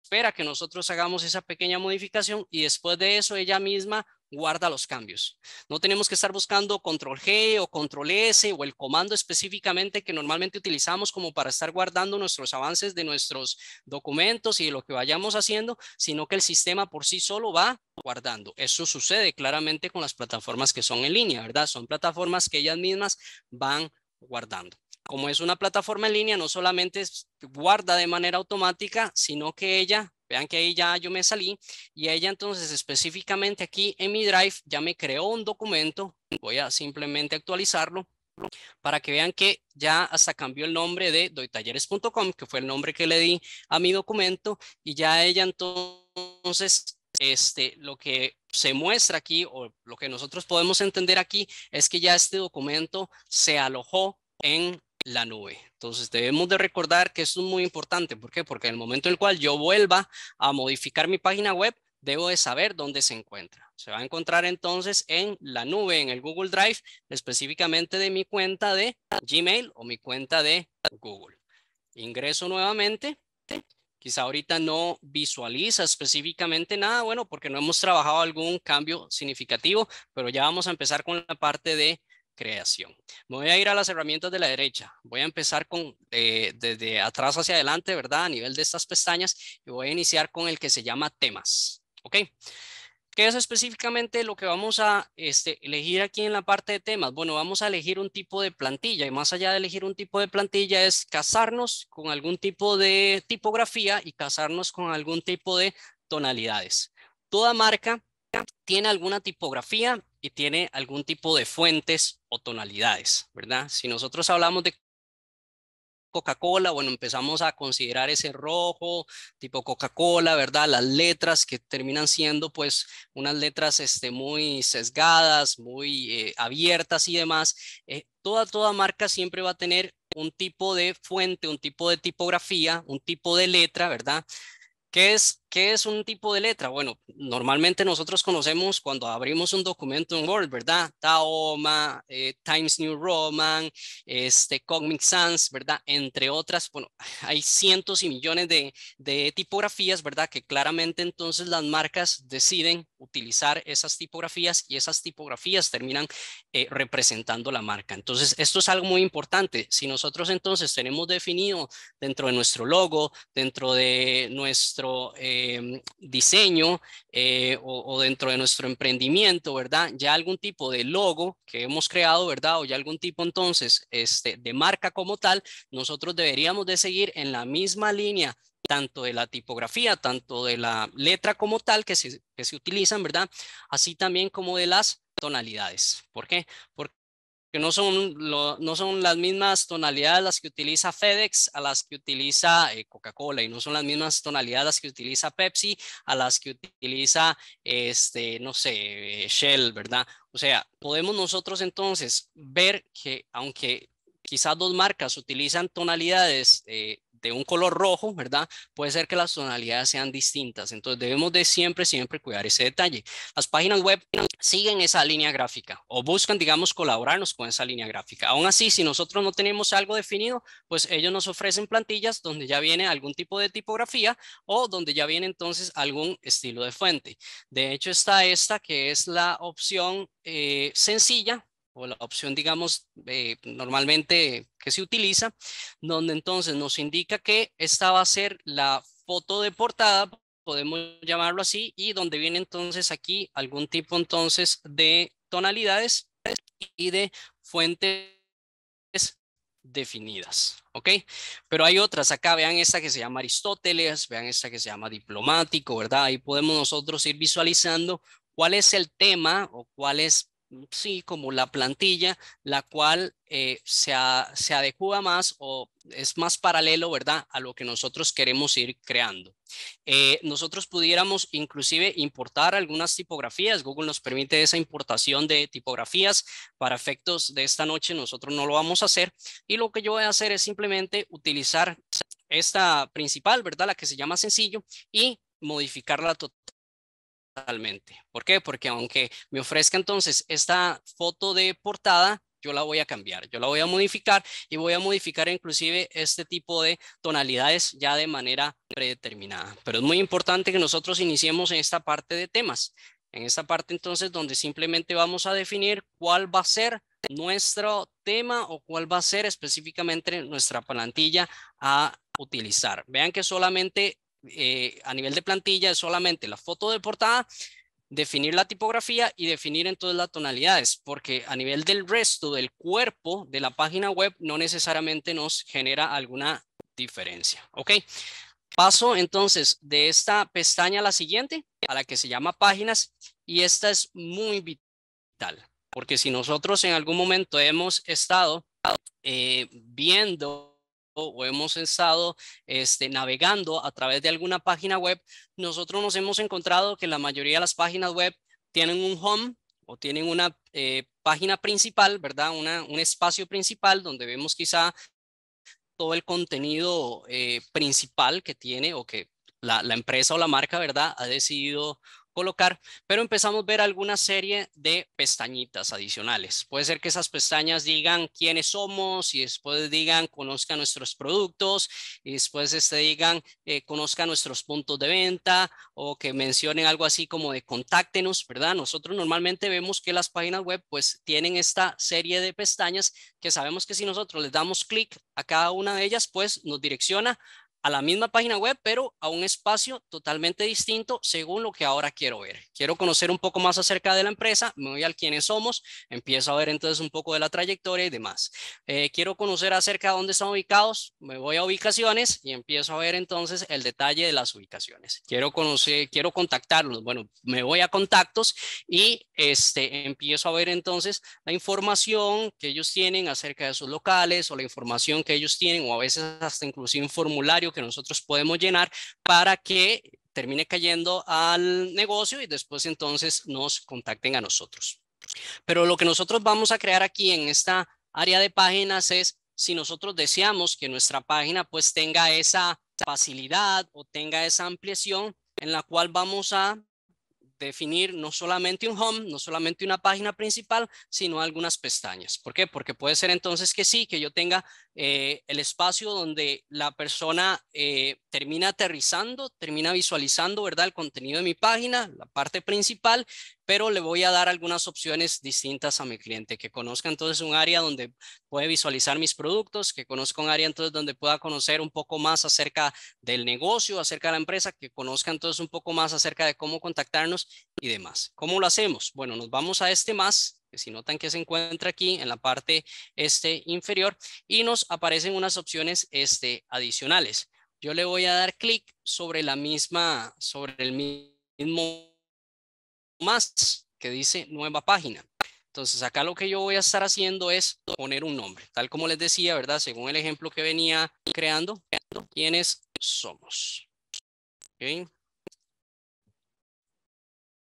espera que nosotros hagamos esa pequeña modificación y después de eso ella misma guarda los cambios. No tenemos que estar buscando control G o control S o el comando específicamente que normalmente utilizamos como para estar guardando nuestros avances de nuestros documentos y de lo que vayamos haciendo, sino que el sistema por sí solo va guardando. Eso sucede claramente con las plataformas que son en línea, ¿verdad? Son plataformas que ellas mismas van guardando. Como es una plataforma en línea, no solamente guarda de manera automática, sino que ella Vean que ahí ya yo me salí y ella entonces específicamente aquí en mi drive ya me creó un documento. Voy a simplemente actualizarlo para que vean que ya hasta cambió el nombre de doytalleres.com, que fue el nombre que le di a mi documento, y ya ella entonces, este, lo que se muestra aquí, o lo que nosotros podemos entender aquí, es que ya este documento se alojó en la nube. Entonces debemos de recordar que esto es muy importante. ¿Por qué? Porque en el momento en el cual yo vuelva a modificar mi página web, debo de saber dónde se encuentra. Se va a encontrar entonces en la nube, en el Google Drive, específicamente de mi cuenta de Gmail o mi cuenta de Google. Ingreso nuevamente. Quizá ahorita no visualiza específicamente nada, bueno, porque no hemos trabajado algún cambio significativo, pero ya vamos a empezar con la parte de creación. voy a ir a las herramientas de la derecha. Voy a empezar con eh, desde atrás hacia adelante, ¿verdad? A nivel de estas pestañas y voy a iniciar con el que se llama temas. ¿Ok? ¿Qué es específicamente lo que vamos a este, elegir aquí en la parte de temas? Bueno, vamos a elegir un tipo de plantilla y más allá de elegir un tipo de plantilla es casarnos con algún tipo de tipografía y casarnos con algún tipo de tonalidades. Toda marca tiene alguna tipografía y tiene algún tipo de fuentes o tonalidades, ¿verdad? Si nosotros hablamos de Coca-Cola, bueno, empezamos a considerar ese rojo tipo Coca-Cola, ¿verdad? Las letras que terminan siendo pues unas letras este, muy sesgadas, muy eh, abiertas y demás. Eh, toda, toda marca siempre va a tener un tipo de fuente, un tipo de tipografía, un tipo de letra, ¿verdad? Que es ¿Qué es un tipo de letra? Bueno, normalmente nosotros conocemos cuando abrimos un documento en Word, ¿verdad? Taoma, eh, Times New Roman, este, Comic Sans, ¿verdad? Entre otras, bueno, hay cientos y millones de, tipografías, ¿verdad? Que claramente entonces las marcas deciden utilizar esas tipografías y esas tipografías terminan eh, representando la marca. Entonces, esto es algo muy importante. Si nosotros entonces tenemos definido dentro de nuestro logo, dentro de nuestro... Eh, eh, diseño eh, o, dentro de nuestro emprendimiento, ¿verdad? Ya algún tipo de logo que hemos creado, ¿verdad? O ya algún tipo entonces este, de marca como tal, nosotros deberíamos de seguir en la misma línea tanto de la tipografía, tanto de la letra como tal que se, que se utilizan, ¿verdad? Así también como de las tonalidades. ¿Por qué? Porque que no son, no son las mismas tonalidades las que utiliza FedEx a las que utiliza eh, Coca-Cola y no son las mismas tonalidades las que utiliza Pepsi a las que utiliza, este, no sé, Shell, ¿verdad? O sea, podemos nosotros entonces ver que aunque quizás dos marcas utilizan tonalidades eh, de un color rojo, ¿verdad? Puede ser que las tonalidades sean distintas. Entonces debemos de siempre, siempre cuidar ese detalle. Las páginas web siguen esa línea gráfica o buscan, digamos, colaborarnos con esa línea gráfica. Aún así, si nosotros no tenemos algo definido, pues ellos nos ofrecen plantillas donde ya viene algún tipo de tipografía o donde ya viene entonces algún estilo de fuente. De hecho, está esta que es la opción eh, sencilla o la opción, digamos, eh, normalmente que se utiliza, donde entonces nos indica que esta va a ser la foto de portada, podemos llamarlo así, y donde viene entonces aquí algún tipo entonces de tonalidades y de fuentes definidas, ¿ok? Pero hay otras, acá vean esta que se llama Aristóteles, vean esta que se llama diplomático, ¿verdad? Ahí podemos nosotros ir visualizando cuál es el tema o cuál es sí, como la plantilla, la cual eh, se, adecua más o es más paralelo, ¿verdad?, a lo que nosotros queremos ir creando. Eh, nosotros pudiéramos inclusive importar algunas tipografías. Google nos permite esa importación de tipografías. Para efectos de esta noche nosotros no lo vamos a hacer. Y lo que yo voy a hacer es simplemente utilizar esta principal, ¿verdad? La que se llama sencillo y modificarla totalmente ¿Por qué? Porque aunque me ofrezca entonces esta foto de portada, yo la voy a cambiar, yo la voy a modificar y voy a modificar inclusive este tipo de tonalidades ya de manera predeterminada. Pero es muy importante que nosotros iniciemos en esta parte de temas, en esta parte entonces donde simplemente vamos a definir cuál va a ser nuestro tema o cuál va a ser específicamente nuestra plantilla a utilizar. Vean que solamente eh, a nivel de plantilla es solamente la foto de portada, definir la tipografía y definir entonces las tonalidades, porque a nivel del resto del cuerpo de la página web no necesariamente nos genera alguna diferencia. Ok, paso entonces de esta pestaña a la siguiente, a la que se llama páginas, y esta es muy vital, porque si nosotros en algún momento hemos estado eh, viendo o hemos estado este, navegando a través de alguna página web, nosotros nos hemos encontrado que la mayoría de las páginas web tienen un home o tienen una eh, página principal, ¿verdad? Una, un espacio principal donde vemos quizá todo el contenido eh, principal que tiene o que la, la, empresa o la marca, ¿verdad? Ha decidido colocar, pero empezamos a ver alguna serie de pestañitas adicionales. Puede ser que esas pestañas digan quiénes somos y después digan conozca nuestros productos y después este digan eh, conozca nuestros puntos de venta o que mencionen algo así como de contáctenos, ¿verdad? Nosotros normalmente vemos que las páginas web pues tienen esta serie de pestañas que sabemos que si nosotros les damos clic a cada una de ellas pues nos direcciona a la misma página web, pero a un espacio totalmente distinto según lo que ahora quiero ver. Quiero conocer un poco más acerca de la empresa, me voy al quiénes somos, empiezo a ver entonces un poco de la trayectoria y demás. Eh, quiero conocer acerca de dónde están ubicados, me voy a ubicaciones y empiezo a ver entonces el detalle de las ubicaciones. Quiero conocer, quiero contactarlos, bueno, me voy a contactos y este, empiezo a ver entonces la información que ellos tienen acerca de sus locales o la información que ellos tienen o a veces hasta inclusive un formulario que nosotros podemos llenar para que termine cayendo al negocio y después entonces nos contacten a nosotros. Pero lo que nosotros vamos a crear aquí en esta área de páginas es si nosotros deseamos que nuestra página pues tenga esa facilidad o tenga esa ampliación en la cual vamos a definir no solamente un home, no solamente una página principal, sino algunas pestañas. ¿Por qué? Porque puede ser entonces que sí, que yo tenga eh, el espacio donde la persona eh, termina aterrizando, termina visualizando, ¿verdad? El contenido de mi página, la parte principal, pero le voy a dar algunas opciones distintas a mi cliente, que conozca entonces un área donde puede visualizar mis productos, que conozca un área entonces donde pueda conocer un poco más acerca del negocio, acerca de la empresa, que conozca entonces un poco más acerca de cómo contactarnos y demás. ¿Cómo lo hacemos? Bueno, nos vamos a este más, que si notan que se encuentra aquí en la parte este inferior y nos aparecen unas opciones este adicionales. Yo le voy a dar clic sobre la misma, sobre el mismo más que dice nueva página. Entonces acá lo que yo voy a estar haciendo es poner un nombre, tal como les decía, ¿verdad? Según el ejemplo que venía creando, ¿quiénes somos?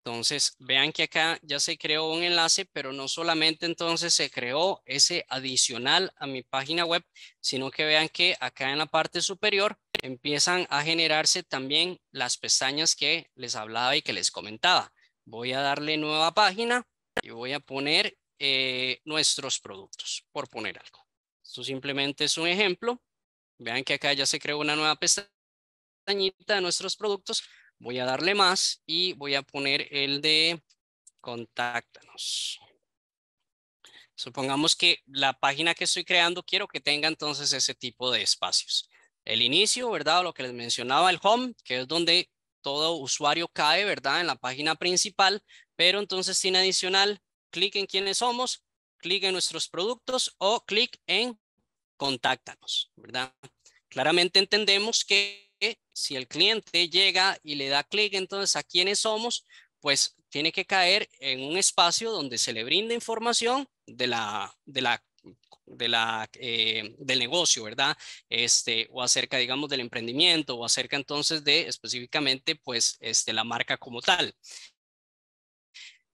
Entonces, vean que acá ya se creó un enlace, pero no solamente entonces se creó ese adicional a mi página web, sino que vean que acá en la parte superior empiezan a generarse también las pestañas que les hablaba y que les comentaba. Voy a darle nueva página y voy a poner eh, nuestros productos, por poner algo. Esto simplemente es un ejemplo. Vean que acá ya se creó una nueva pestañita de nuestros productos. Voy a darle más y voy a poner el de contáctanos. Supongamos que la página que estoy creando quiero que tenga entonces ese tipo de espacios. El inicio, ¿verdad? lo que les mencionaba, el home, que es donde todo usuario cae, ¿verdad? En la página principal, pero entonces sin adicional, clic en quiénes somos, clic en nuestros productos o clic en contáctanos, ¿verdad? Claramente entendemos que si el cliente llega y le da clic entonces a quiénes somos, pues tiene que caer en un espacio donde se le brinda información de la, de la de la, eh, del negocio, ¿verdad? Este, o acerca, digamos, del emprendimiento, o acerca entonces de específicamente, pues, este, la marca como tal.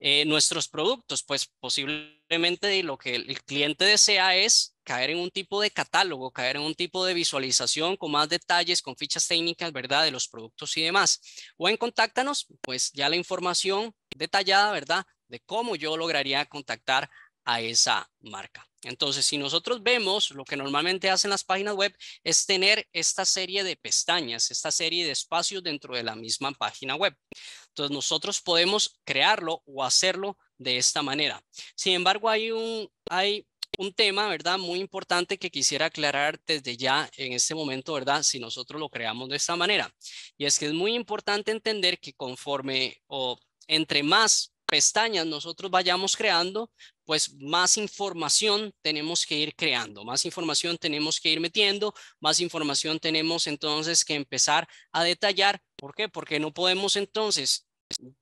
Eh, nuestros productos, pues posiblemente lo que el cliente desea es caer en un tipo de catálogo, caer en un tipo de visualización con más detalles, con fichas técnicas, ¿verdad? De los productos y demás. O en contáctanos, pues ya la información detallada, ¿verdad? De cómo yo lograría contactar esa marca. Entonces, si nosotros vemos lo que normalmente hacen las páginas web es tener esta serie de pestañas, esta serie de espacios dentro de la misma página web. Entonces, nosotros podemos crearlo o hacerlo de esta manera. Sin embargo, hay un, hay un tema, ¿verdad? Muy importante que quisiera aclarar desde ya en este momento, ¿verdad? Si nosotros lo creamos de esta manera. Y es que es muy importante entender que conforme o entre más pestañas nosotros vayamos creando, pues más información tenemos que ir creando, más información tenemos que ir metiendo, más información tenemos entonces que empezar a detallar. ¿Por qué? Porque no podemos entonces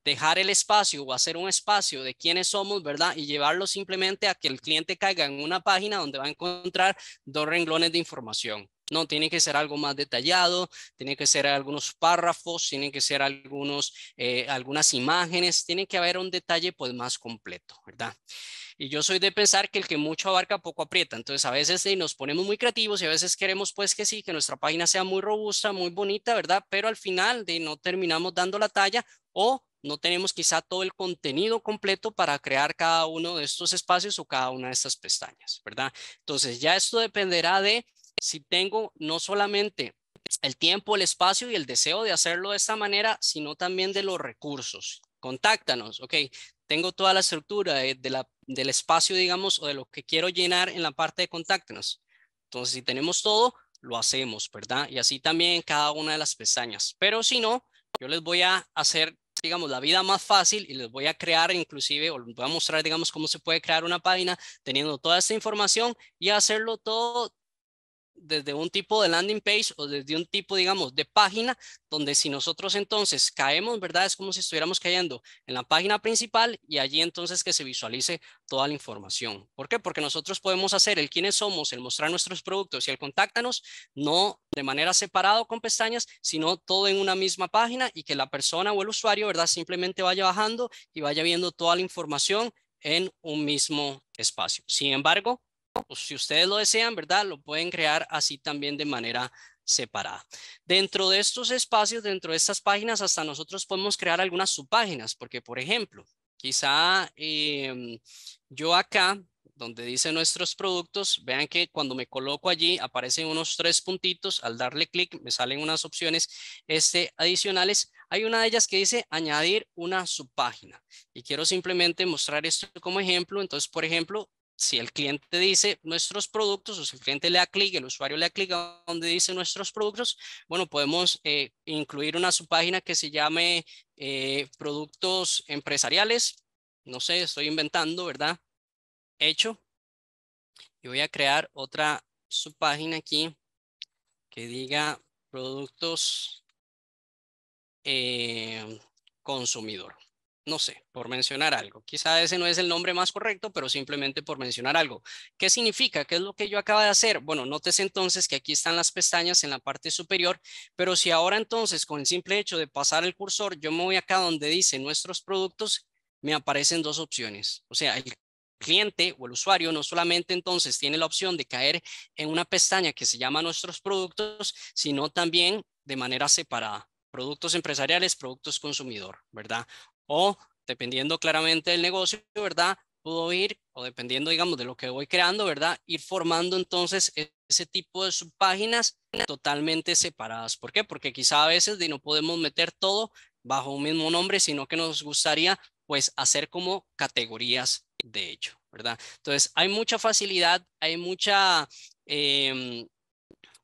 dejar el espacio o hacer un espacio de quiénes somos, ¿verdad? Y llevarlo simplemente a que el cliente caiga en una página donde va a encontrar dos renglones de información. No, tiene que ser algo más detallado, tiene que ser algunos párrafos, tiene que ser algunos, eh, algunas imágenes, tiene que haber un detalle pues más completo, ¿verdad? Y yo soy de pensar que el que mucho abarca poco aprieta, entonces a veces nos ponemos muy creativos y a veces queremos pues que sí, que nuestra página sea muy robusta, muy bonita, ¿verdad? Pero al final de no terminamos dando la talla o no tenemos quizá todo el contenido completo para crear cada uno de estos espacios o cada una de estas pestañas, ¿verdad? Entonces ya esto dependerá de si tengo no solamente el tiempo, el espacio y el deseo de hacerlo de esta manera, sino también de los recursos. Contáctanos, ok. Tengo toda la estructura de, la, del espacio, digamos, o de lo que quiero llenar en la parte de contáctanos. Entonces, si tenemos todo, lo hacemos, ¿verdad? Y así también en cada una de las pestañas. Pero si no, yo les voy a hacer, digamos, la vida más fácil y les voy a crear inclusive, o les voy a mostrar, digamos, cómo se puede crear una página teniendo toda esta información y hacerlo todo desde un tipo de landing page o desde un tipo, digamos, de página, donde si nosotros entonces caemos, ¿verdad? Es como si estuviéramos cayendo en la página principal y allí entonces que se visualice toda la información. ¿Por qué? Porque nosotros podemos hacer el quiénes somos, el mostrar nuestros productos y el contáctanos, no de manera separada con pestañas, sino todo en una misma página y que la persona o el usuario, ¿verdad? Simplemente vaya bajando y vaya viendo toda la información en un mismo espacio. Sin embargo, si ustedes lo desean, ¿verdad? Lo pueden crear así también de manera separada. Dentro de estos espacios, dentro de estas páginas, hasta nosotros podemos crear algunas subpáginas, porque por ejemplo, quizá em, yo acá, donde dice nuestros productos, vean que cuando me coloco allí aparecen unos tres puntitos, al darle clic me salen unas opciones este, adicionales. Hay una de ellas que dice añadir una subpágina y quiero simplemente mostrar esto como ejemplo. Entonces, por ejemplo, si el cliente dice nuestros productos, o si el cliente le da clic, el usuario le da clic a donde dice nuestros productos, bueno, podemos eh, incluir una subpágina que se llame eh, productos empresariales. No sé, estoy inventando, ¿verdad? Hecho. Y voy a crear otra subpágina aquí que diga productos eh, consumidor no sé, por mencionar algo. Quizá ese no es el nombre más correcto, pero simplemente por mencionar algo. ¿Qué significa? ¿Qué es lo que yo acabo de hacer? Bueno, notes entonces que aquí están las pestañas en la parte superior, pero si ahora entonces con el simple hecho de pasar el cursor, yo me voy acá donde dice nuestros productos, me aparecen dos opciones. O sea, el cliente o el usuario no solamente entonces tiene la opción de caer en una pestaña que se llama nuestros productos, sino también de manera separada productos empresariales, productos consumidor, ¿verdad? o dependiendo claramente del negocio, ¿verdad? Puedo ir, o dependiendo, digamos, de lo que voy creando, ¿verdad? Ir formando entonces e-, ese tipo de subpáginas totalmente separadas. ¿Por qué? Porque quizá a veces no podemos meter todo bajo un mismo nombre, sino que nos gustaría pues hacer como categorías de ello, ¿verdad? Entonces, hay mucha facilidad, hay mucha, em,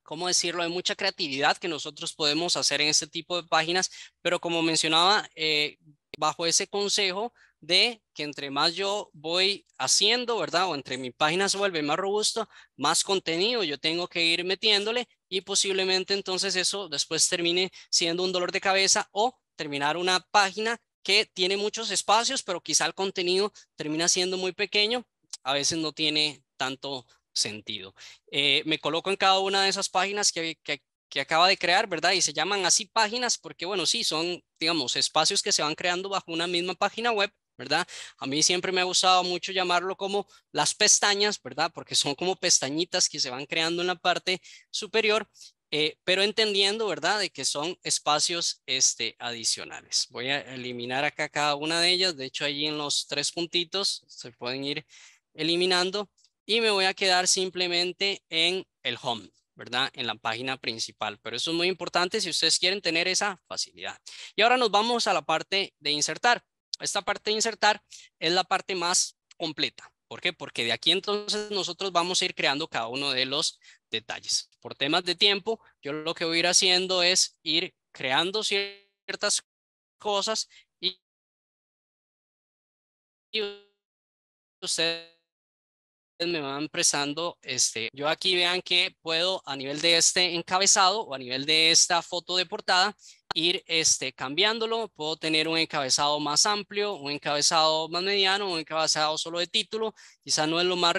¿cómo decirlo? Hay mucha creatividad que nosotros podemos hacer en este tipo de páginas, pero como mencionaba, eh, bajo ese consejo de que entre más yo voy haciendo, ¿verdad? O entre mi página se vuelve más robusto, más contenido yo tengo que ir metiéndole y posiblemente entonces eso después termine siendo un dolor de cabeza o terminar una página que tiene muchos espacios, pero quizá el contenido termina siendo muy pequeño, a veces no tiene tanto sentido. Eh, me coloco en cada una de esas páginas que, que, que acaba de crear, ¿verdad? Y se llaman así páginas porque, bueno, sí, son, digamos, espacios que se van creando bajo una misma página web, ¿verdad? A mí siempre me ha gustado mucho llamarlo como las pestañas, ¿verdad? Porque son como pestañitas que se van creando en la parte superior, eh, pero entendiendo, ¿verdad? De que son espacios este, adicionales. Voy a eliminar acá cada una de ellas. De hecho, allí en los tres puntitos se pueden ir eliminando y me voy a quedar simplemente en el home. ¿verdad? En la página principal, pero eso es muy importante si ustedes quieren tener esa facilidad. Y ahora nos vamos a la parte de insertar. Esta parte de insertar es la parte más completa. ¿Por qué? Porque de aquí entonces nosotros vamos a ir creando cada uno de los detalles. Por temas de tiempo, yo lo que voy a ir haciendo es ir creando ciertas cosas y ustedes me van prestando, este, yo aquí vean que puedo a nivel de este encabezado o a nivel de esta foto de portada ir este, cambiándolo, puedo tener un encabezado más amplio, un encabezado más mediano, un encabezado solo de título, quizá no es lo más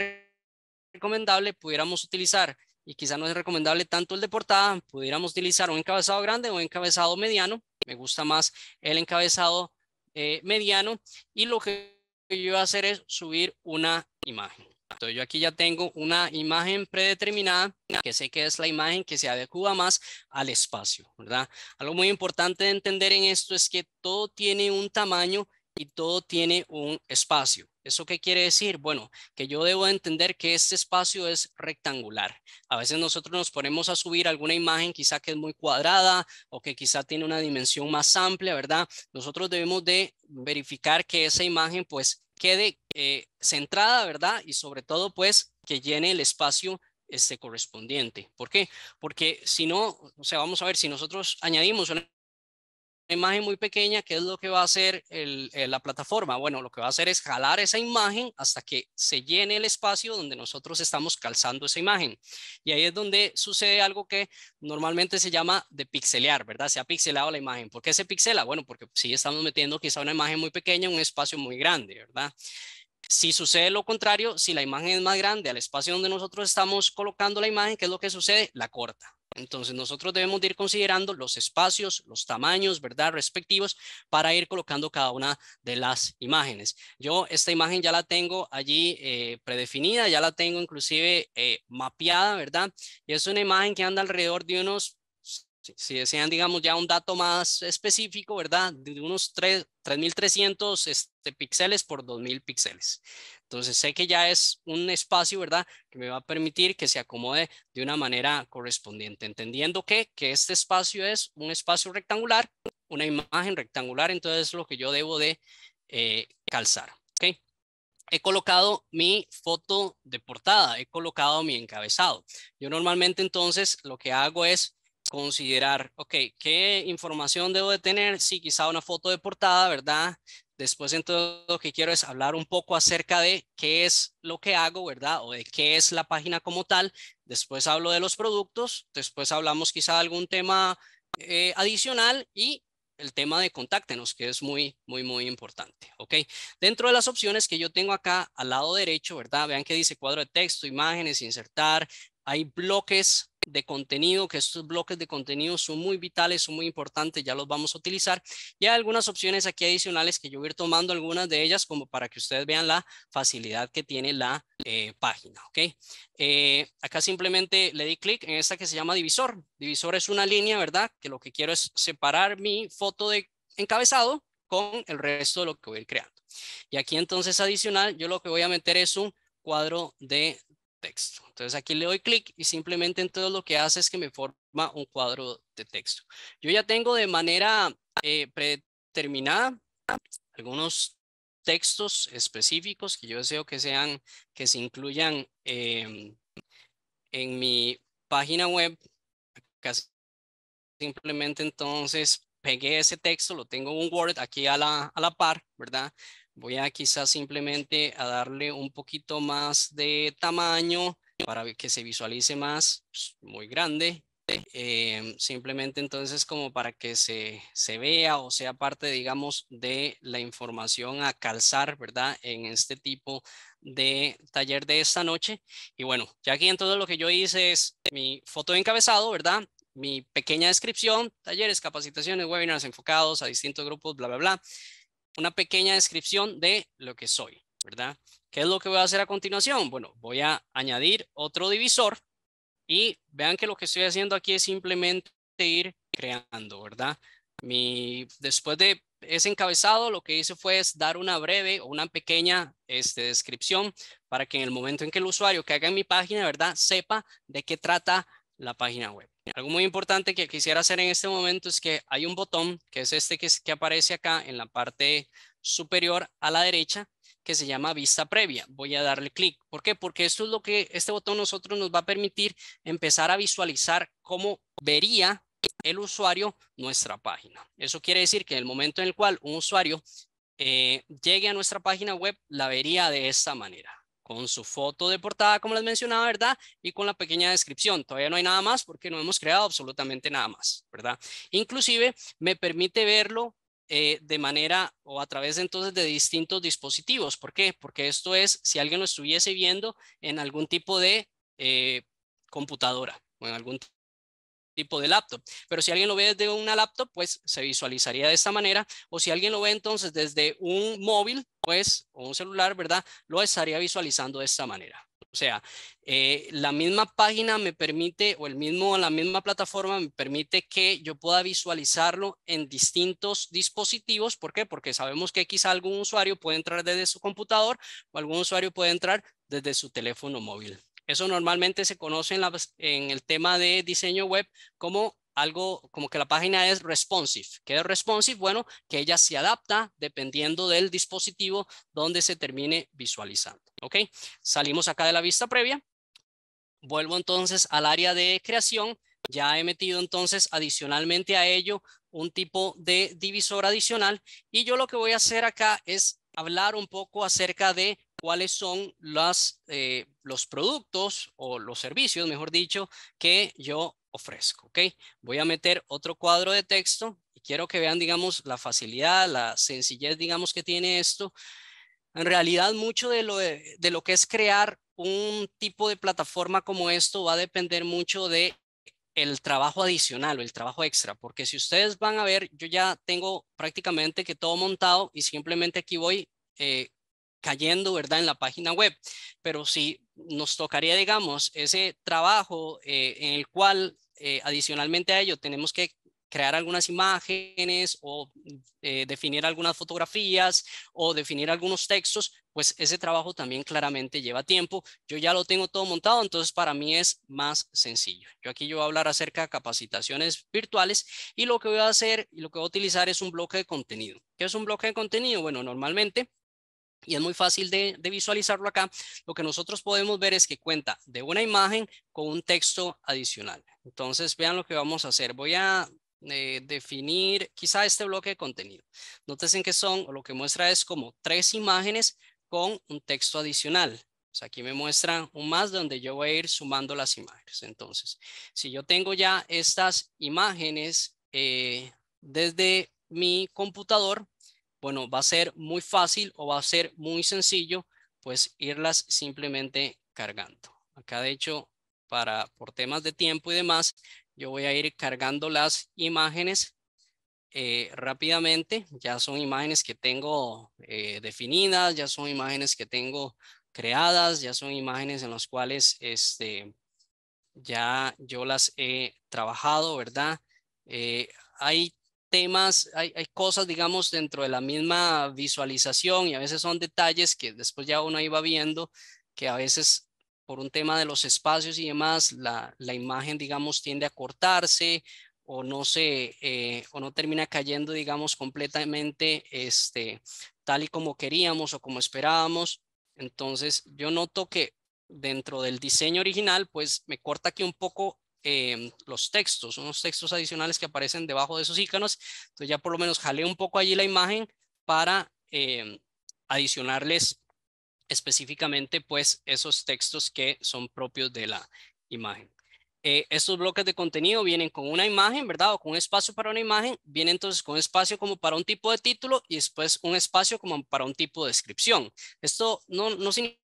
recomendable, pudiéramos utilizar, y quizás no es recomendable tanto el de portada, pudiéramos utilizar un encabezado grande o un encabezado mediano, me gusta más el encabezado eh, mediano, y lo que yo voy a hacer es subir una imagen yo aquí ya tengo una imagen predeterminada que sé que es la imagen que se adecua más al espacio, ¿verdad? Algo muy importante de entender en esto es que todo tiene un tamaño y todo tiene un espacio. ¿Eso qué quiere decir? Bueno, que yo debo entender que este espacio es rectangular. A veces nosotros nos ponemos a subir alguna imagen quizá que es muy cuadrada o que quizá tiene una dimensión más amplia, ¿verdad? Nosotros debemos de verificar que esa imagen pues quede eh, centrada, ¿verdad? Y sobre todo pues que llene el espacio este correspondiente. ¿Por qué? Porque si no, o sea, vamos a ver, si nosotros añadimos una imagen muy pequeña, ¿qué es lo que va a hacer eh, la plataforma? Bueno, lo que va a hacer es jalar esa imagen hasta que se llene el espacio donde nosotros estamos calzando esa imagen. Y ahí es donde sucede algo que normalmente se llama de pixelear, ¿verdad? Se ha pixelado la imagen. ¿Por qué se pixela? Bueno, porque si estamos metiendo quizá una imagen muy pequeña en un espacio muy grande, ¿verdad? Si sucede lo contrario, si la imagen es más grande al espacio donde nosotros estamos colocando la imagen, ¿qué es lo que sucede? La corta. Entonces nosotros debemos ir considerando los espacios, los tamaños, ¿verdad? Respectivos para ir colocando cada una de las imágenes. Yo esta imagen ya la tengo allí eh, predefinida, ya la tengo inclusive eh, mapeada, ¿verdad? Y es una imagen que anda alrededor de unos si desean, digamos, ya un dato más específico, ¿verdad? De unos 3.300 este, píxeles por 2.000 píxeles. Entonces, sé que ya es un espacio, ¿verdad? Que me va a permitir que se acomode de una manera correspondiente, entendiendo que, que este espacio es un espacio rectangular, una imagen rectangular, entonces es lo que yo debo de eh, calzar, ¿ok? he colocado mi foto de portada, he colocado mi encabezado. Yo normalmente entonces lo que hago es considerar, ok, ¿qué información debo de tener? Sí, quizá una foto de portada, ¿verdad? Después entonces lo que quiero es hablar un poco acerca de qué es lo que hago, ¿verdad? O de qué es la página como tal. Después hablo de los productos, después hablamos quizá de algún tema eh, adicional y el tema de contáctenos, que es muy, muy, muy importante, ¿ok? Dentro de las opciones que yo tengo acá al lado derecho, ¿verdad? Vean que dice cuadro de texto, imágenes, insertar. Hay bloques de contenido, que estos bloques de contenido son muy vitales, son muy importantes, ya los vamos a utilizar. Y hay algunas opciones aquí adicionales que yo voy a ir tomando algunas de ellas como para que ustedes vean la facilidad que tiene la eh, página, ¿ok? Eh, acá simplemente le di clic en esta que se llama divisor. Divisor es una línea, ¿verdad? Que lo que quiero es separar mi foto de encabezado con el resto de lo que voy a ir creando. Y aquí entonces adicional, yo lo que voy a meter es un cuadro de texto. Entonces aquí le doy clic y simplemente entonces lo que hace es que me forma un cuadro de texto. Yo ya tengo de manera eh, predeterminada algunos textos específicos que yo deseo que sean, que se incluyan eh, en mi página web. simplemente entonces pegué ese texto, lo tengo en un Word aquí a la, a la par, ¿verdad? Voy a quizás simplemente a darle un poquito más de tamaño, para que se visualice más, pues, muy grande. Eh, simplemente entonces como para que se, se, vea o sea parte, digamos, de la información a calzar, ¿verdad? En este tipo de taller de esta noche. Y bueno, ya aquí entonces lo que yo hice es mi foto encabezado, ¿verdad? Mi pequeña descripción, talleres, capacitaciones, webinars enfocados a distintos grupos, bla, bla, bla. Una pequeña descripción de lo que soy. ¿verdad? ¿Qué es lo que voy a hacer a continuación? Bueno, voy a añadir otro divisor y vean que lo que estoy haciendo aquí es simplemente ir creando, ¿verdad? Mi, después de ese encabezado, lo que hice fue es dar una breve o una pequeña este, descripción para que en el momento en que el usuario que haga en mi página, ¿verdad? Sepa de qué trata la página web. Algo muy importante que quisiera hacer en este momento es que hay un botón, que es este que, que aparece acá en la parte superior a la derecha, que se llama vista previa. Voy a darle clic. ¿Por qué? Porque esto es lo que este botón nosotros nos va a permitir empezar a visualizar cómo vería el usuario nuestra página. Eso quiere decir que en el momento en el cual un usuario eh, llegue a nuestra página web, la vería de esta manera, con su foto de portada, como les mencionaba, ¿verdad? Y con la pequeña descripción. Todavía no hay nada más porque no hemos creado absolutamente nada más, ¿verdad? Inclusive me permite verlo eh, de manera o a través entonces de distintos dispositivos. ¿Por qué? Porque esto es si alguien lo estuviese viendo en algún tipo de eh, computadora o en algún tipo de laptop. Pero si alguien lo ve desde una laptop, pues se visualizaría de esta manera. O si alguien lo ve entonces desde un móvil, pues, o un celular, ¿verdad? Lo estaría visualizando de esta manera. O sea, eh, la misma página me permite, o el mismo, la misma plataforma me permite que yo pueda visualizarlo en distintos dispositivos. ¿Por qué? Porque sabemos que quizá algún usuario puede entrar desde su computador o algún usuario puede entrar desde su teléfono móvil. Eso normalmente se conoce en, en el tema de diseño web como algo como que la página es responsive. ¿Qué es responsive? Bueno, que ella se adapta dependiendo del dispositivo donde se termine visualizando. ¿Ok? Salimos acá de la vista previa. Vuelvo entonces al área de creación. Ya he metido entonces adicionalmente a ello un tipo de divisor adicional y yo lo que voy a hacer acá es hablar un poco acerca de cuáles son eh, los productos o los servicios, mejor dicho, que yo ofrezco, ¿ok? Voy a meter otro cuadro de texto y quiero que vean, digamos, la facilidad, la sencillez, digamos, que tiene esto. En realidad, mucho de lo, de, lo que es crear un tipo de plataforma como esto va a depender mucho de el trabajo adicional o el trabajo extra, porque si ustedes van a ver, yo ya tengo prácticamente que todo montado y simplemente aquí voy eh, cayendo, ¿verdad? En la página web. Pero si nos tocaría, digamos, ese trabajo eh, en el cual eh, adicionalmente a ello, tenemos que crear algunas imágenes o eh, definir algunas fotografías o definir algunos textos, pues ese trabajo también claramente lleva tiempo. Yo ya lo tengo todo montado, entonces para mí es más sencillo. Yo aquí yo voy a hablar acerca de capacitaciones virtuales y lo que voy a hacer y lo que voy a utilizar es un bloque de contenido. ¿Qué es un bloque de contenido? Bueno, normalmente y es muy fácil de, visualizarlo acá, lo que nosotros podemos ver es que cuenta de una imagen con un texto adicional. Entonces, vean lo que vamos a hacer. Voy a eh, definir quizá este bloque de contenido. Noten que son, lo que muestra es como tres imágenes con un texto adicional. O sea, aquí me muestra un más donde yo voy a ir sumando las imágenes. Entonces, si yo tengo ya estas imágenes eh, desde mi computador, bueno, va a ser muy fácil o va a ser muy sencillo, pues irlas simplemente cargando. Acá de hecho, para, por temas de tiempo y demás, yo voy a ir cargando las imágenes eh, rápidamente. Ya son imágenes que tengo eh, definidas, ya son imágenes que tengo creadas, ya son imágenes en las cuales este, ya yo las he trabajado, ¿verdad? Eh, hay temas, hay, cosas, digamos, dentro de la misma visualización y a veces son detalles que después ya uno iba viendo, que a veces por un tema de los espacios y demás, la, la imagen, digamos, tiende a cortarse o no se, eh, o no termina cayendo, digamos, completamente este, tal y como queríamos o como esperábamos. Entonces, yo noto que dentro del diseño original, pues me corta aquí un poco Em, los textos, unos textos adicionales que aparecen debajo de esos íconos, Entonces ya por lo menos jalé un poco allí la imagen para em, adicionarles específicamente pues esos textos que son propios de la imagen. Eh, estos bloques de contenido vienen con una imagen, ¿verdad? O con un espacio para una imagen, vienen entonces con espacio como para un tipo de título y después un espacio como para un tipo de descripción. Esto no, no significa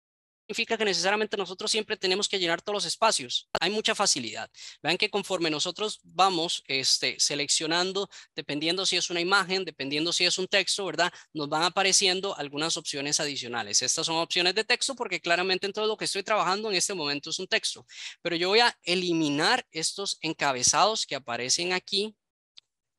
significa que necesariamente nosotros siempre tenemos que llenar todos los espacios. Hay mucha facilidad. Vean que conforme nosotros vamos este, seleccionando, dependiendo si es una imagen, dependiendo si es un texto, ¿verdad? Nos van apareciendo algunas opciones adicionales. Estas son opciones de texto porque claramente en todo lo que estoy trabajando en este momento es un texto. Pero yo voy a eliminar estos encabezados que aparecen aquí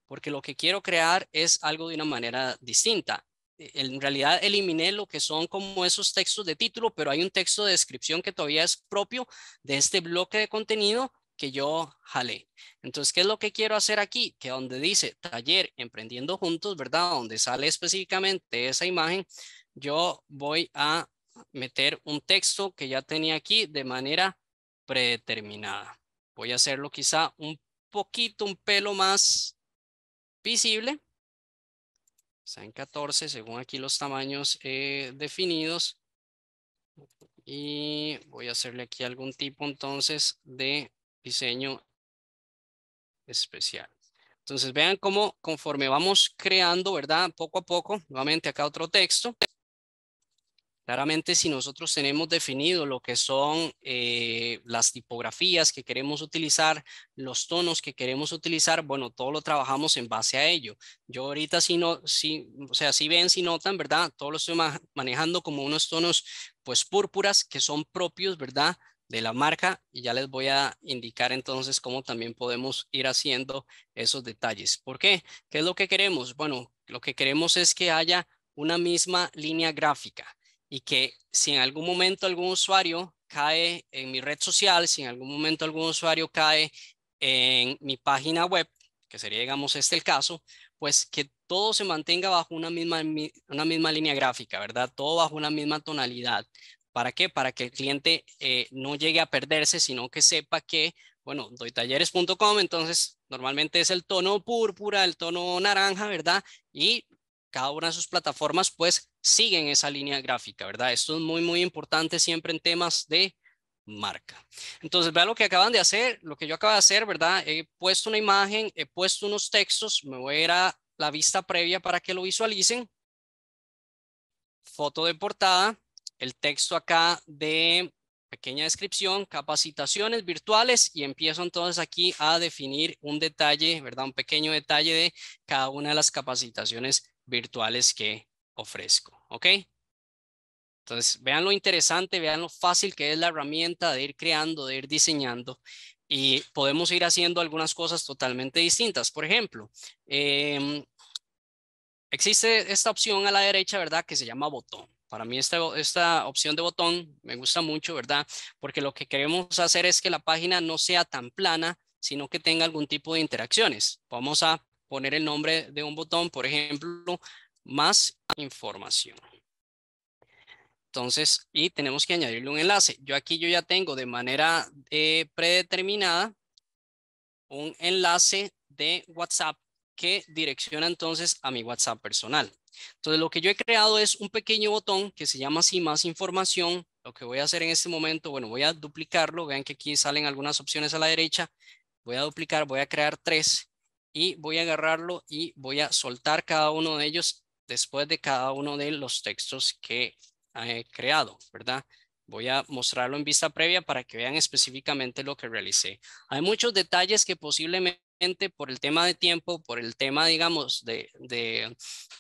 porque lo que quiero crear es algo de una manera distinta en realidad eliminé lo que son como esos textos de título, pero hay un texto de descripción que todavía es propio de este bloque de contenido que yo jalé. Entonces, ¿qué es lo que quiero hacer aquí? Que donde dice taller emprendiendo juntos, ¿verdad? Donde sale específicamente esa imagen, yo voy a meter un texto que ya tenía aquí de manera predeterminada. Voy a hacerlo quizá un poquito, un pelo más visible está en 14 según aquí los tamaños eh, definidos. Y voy a hacerle aquí algún tipo entonces de diseño especial. Entonces vean cómo conforme vamos creando, ¿verdad? Poco a poco, nuevamente acá otro texto. Claramente, si nosotros tenemos definido lo que son eh, las tipografías que queremos utilizar, los tonos que queremos utilizar, bueno, todo lo trabajamos en base a ello. Yo ahorita si no, si, o sea, si ven, si notan, ¿verdad? Todo lo estoy manejando como unos tonos, pues púrpuras que son propios, ¿verdad? De la marca y ya les voy a indicar entonces cómo también podemos ir haciendo esos detalles. ¿Por qué? ¿Qué es lo que queremos? Bueno, lo que queremos es que haya una misma línea gráfica y que si en algún momento algún usuario cae en mi red social, si en algún momento algún usuario cae en mi página web, que sería, digamos, este el caso, pues que todo se mantenga bajo una misma, una misma línea gráfica, ¿verdad? Todo bajo una misma tonalidad. ¿Para qué? Para que el cliente eh, no llegue a perderse, sino que sepa que, bueno, doytalleres.com, entonces normalmente es el tono púrpura, el tono naranja, ¿verdad? Y cada una de sus plataformas pues siguen esa línea gráfica, ¿verdad? Esto es muy, muy importante siempre en temas de marca. Entonces, vean lo que acaban de hacer, lo que yo acabo de hacer, ¿verdad? He puesto una imagen, he puesto unos textos, me voy a ir a la vista previa para que lo visualicen. Foto de portada, el texto acá de pequeña descripción, capacitaciones virtuales y empiezo entonces aquí a definir un detalle, ¿verdad? Un pequeño detalle de cada una de las capacitaciones virtuales que ofrezco. ¿Ok? Entonces, vean lo interesante, vean lo fácil que es la herramienta de ir creando, de ir diseñando y podemos ir haciendo algunas cosas totalmente distintas. Por ejemplo, em, existe esta opción a la derecha, ¿verdad? Que se llama botón. Para mí esta, esta opción de botón me gusta mucho, ¿verdad? Porque lo que queremos hacer es que la página no sea tan plana, sino que tenga algún tipo de interacciones. Vamos a poner el nombre de un botón, por ejemplo, más información. Entonces, y tenemos que añadirle un enlace. Yo aquí yo ya tengo de manera eh, predeterminada un enlace de WhatsApp que direcciona entonces a mi WhatsApp personal. Entonces, lo que yo he creado es un pequeño botón que se llama así, más información. Lo que voy a hacer en este momento, bueno, voy a duplicarlo. Vean que aquí salen algunas opciones a la derecha. Voy a duplicar, voy a crear tres y voy a agarrarlo y voy a soltar cada uno de ellos después de cada uno de los textos que he creado, ¿verdad? Voy a mostrarlo en vista previa para que vean específicamente lo que realicé. Hay muchos detalles que posiblemente por el tema de tiempo, por el tema, digamos, de, de,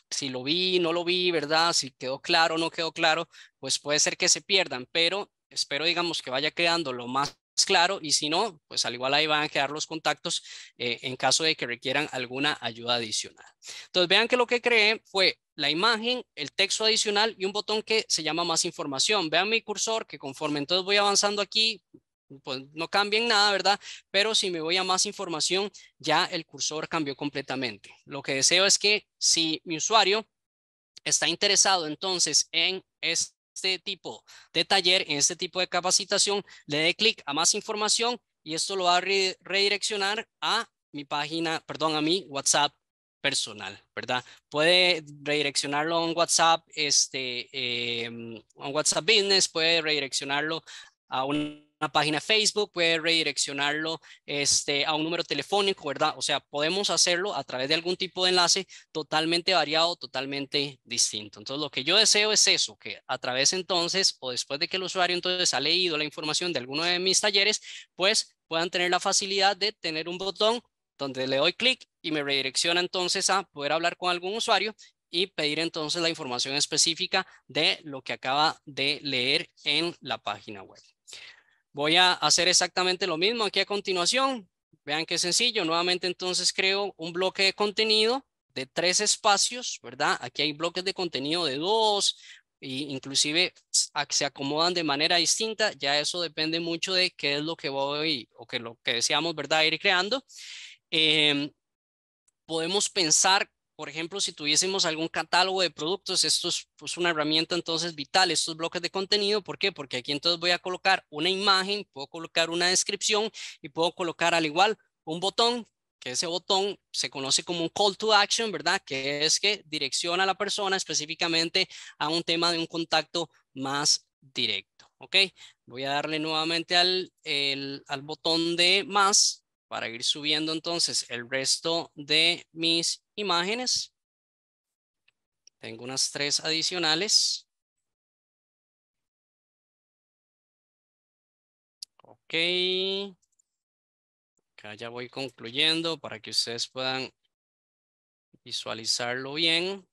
si lo vi, no lo vi, ¿verdad? Si quedó claro, no quedó claro, pues puede ser que se pierdan, pero espero, digamos, que vaya quedando lo más pues, claro y si no, pues al igual ahí van a quedar los contactos eh, en caso de que requieran alguna ayuda adicional. Entonces vean que lo que creé fue la imagen, el texto adicional y un botón que se llama más información. Vean mi cursor que conforme entonces voy avanzando aquí, pues no cambien nada, ¿verdad? Pero si me voy a más información, ya el cursor cambió completamente. Lo que deseo es que si mi usuario está interesado entonces en este este tipo de taller, en este tipo de capacitación, le dé clic a más información y esto lo va a redireccionar a mi página, perdón, a mi WhatsApp personal, ¿verdad? Puede redireccionarlo a un WhatsApp, este, em, un WhatsApp Business, puede redireccionarlo a un una página Facebook, puede redireccionarlo este, a un número telefónico, ¿verdad? O sea, podemos hacerlo a través de algún tipo de enlace totalmente variado, totalmente distinto. Entonces, lo que yo deseo es eso, que a través entonces, o después de que el usuario entonces ha leído la información de alguno de mis talleres, pues puedan tener la facilidad de tener un botón donde le doy clic y me redirecciona entonces a poder hablar con algún usuario y pedir entonces la información específica de lo que acaba de leer en la página web. Voy a hacer exactamente lo mismo aquí a continuación. Vean qué sencillo. Nuevamente entonces creo un bloque de contenido de tres espacios, ¿verdad? Aquí hay bloques de contenido de dos, e inclusive se acomodan de manera distinta. Ya eso depende mucho de qué es lo que voy o que lo que deseamos, ¿verdad? Ir creando. Eh, podemos pensar por ejemplo, si tuviésemos algún catálogo de productos, esto es pues, una herramienta entonces vital, estos bloques de contenido. ¿Por qué? Porque aquí entonces voy a colocar una imagen, puedo colocar una descripción y puedo colocar al igual un botón, que ese botón se conoce como un call to action, ¿verdad? Que es que direcciona a la persona específicamente a un tema de un contacto más directo. ¿Ok? Voy a darle nuevamente al, al botón de más para ir subiendo entonces el resto de mis imágenes. Tengo unas tres adicionales. Ok. Acá ya voy concluyendo para que ustedes puedan visualizarlo bien.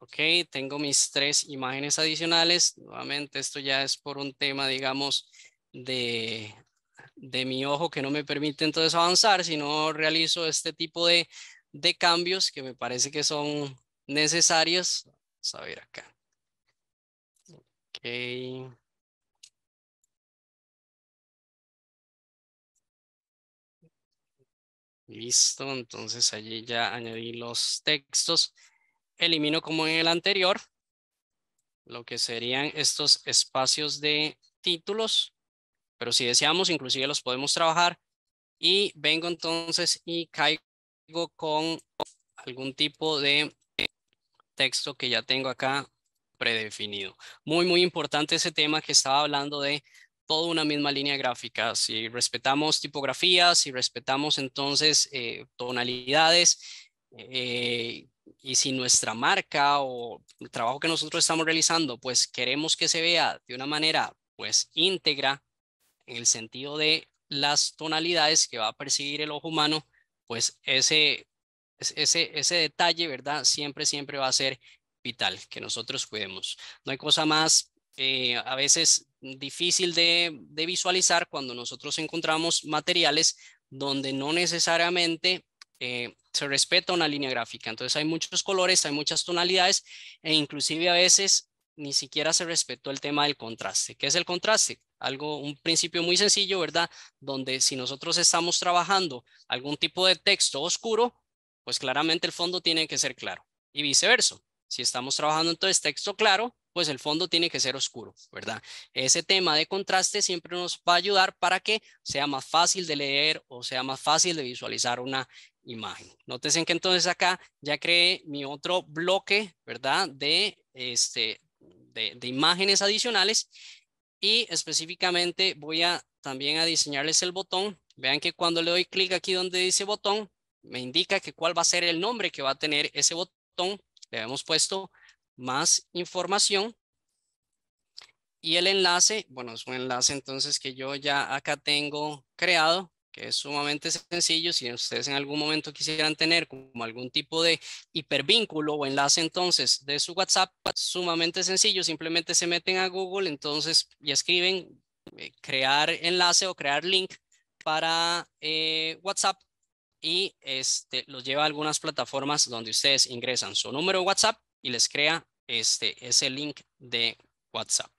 Ok, tengo mis tres imágenes adicionales. Nuevamente, esto ya es por un tema, digamos, de de mi ojo que no me permite entonces avanzar si no realizo este tipo de, de cambios que me parece que son necesarios. Vamos a ver acá. Ok. Listo, entonces allí ya añadí los textos. Elimino como en el anterior lo que serían estos espacios de títulos pero si deseamos, inclusive los podemos trabajar. Y vengo entonces y caigo con algún tipo de texto que ya tengo acá predefinido. Muy, muy importante ese tema que estaba hablando de toda una misma línea gráfica. Si respetamos tipografías, si respetamos entonces eh, tonalidades eh, y si nuestra marca o el trabajo que nosotros estamos realizando, pues queremos que se vea de una manera pues íntegra, en el sentido de las tonalidades que va a percibir el ojo humano, pues ese, ese, ese detalle, ¿verdad? Siempre, siempre va a ser vital, que nosotros cuidemos. No hay cosa más eh, a veces difícil de, visualizar cuando nosotros encontramos materiales donde no necesariamente eh, se respeta una línea gráfica. Entonces hay muchos colores, hay muchas tonalidades e inclusive a veces ni siquiera se respetó el tema del contraste. ¿Qué es el contraste? algo, un principio muy sencillo, ¿verdad? Donde si nosotros estamos trabajando algún tipo de texto oscuro, pues claramente el fondo tiene que ser claro y viceversa. Si estamos trabajando entonces texto claro, pues el fondo tiene que ser oscuro, ¿verdad? Ese tema de contraste siempre nos va a ayudar para que sea más fácil de leer o sea más fácil de visualizar una imagen. noten que entonces acá ya creé mi otro bloque, ¿verdad? De, este, de imágenes adicionales y específicamente voy a también a diseñarles el botón. Vean que cuando le doy clic aquí donde dice botón, me indica que cuál va a ser el nombre que va a tener ese botón. Le hemos puesto más información. Y el enlace, bueno, es un enlace entonces que yo ya acá tengo creado que es sumamente sencillo. Si ustedes en algún momento quisieran tener como algún tipo de hipervínculo o enlace entonces de su WhatsApp, sumamente sencillo. Simplemente se meten a Google entonces y escriben eh, crear enlace o crear link para eh, WhatsApp y este, los lleva a algunas plataformas donde ustedes ingresan su número de WhatsApp y les crea este, ese link de WhatsApp.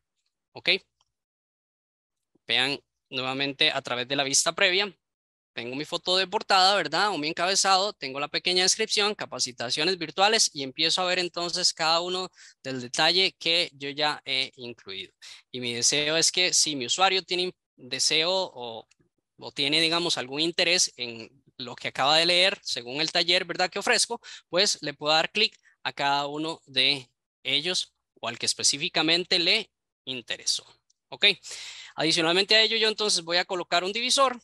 ¿Ok? Vean nuevamente a través de la vista previa. Tengo mi foto de portada, ¿verdad? O mi encabezado, tengo la pequeña descripción, capacitaciones virtuales y empiezo a ver entonces cada uno del detalle que yo ya he incluido. Y mi deseo es que si mi usuario tiene deseo o, o tiene, digamos, algún interés en lo que acaba de leer, según el taller, ¿verdad? Que ofrezco, pues le puedo dar clic a cada uno de ellos o al que específicamente le interesó. Ok, adicionalmente a ello yo entonces voy a colocar un divisor,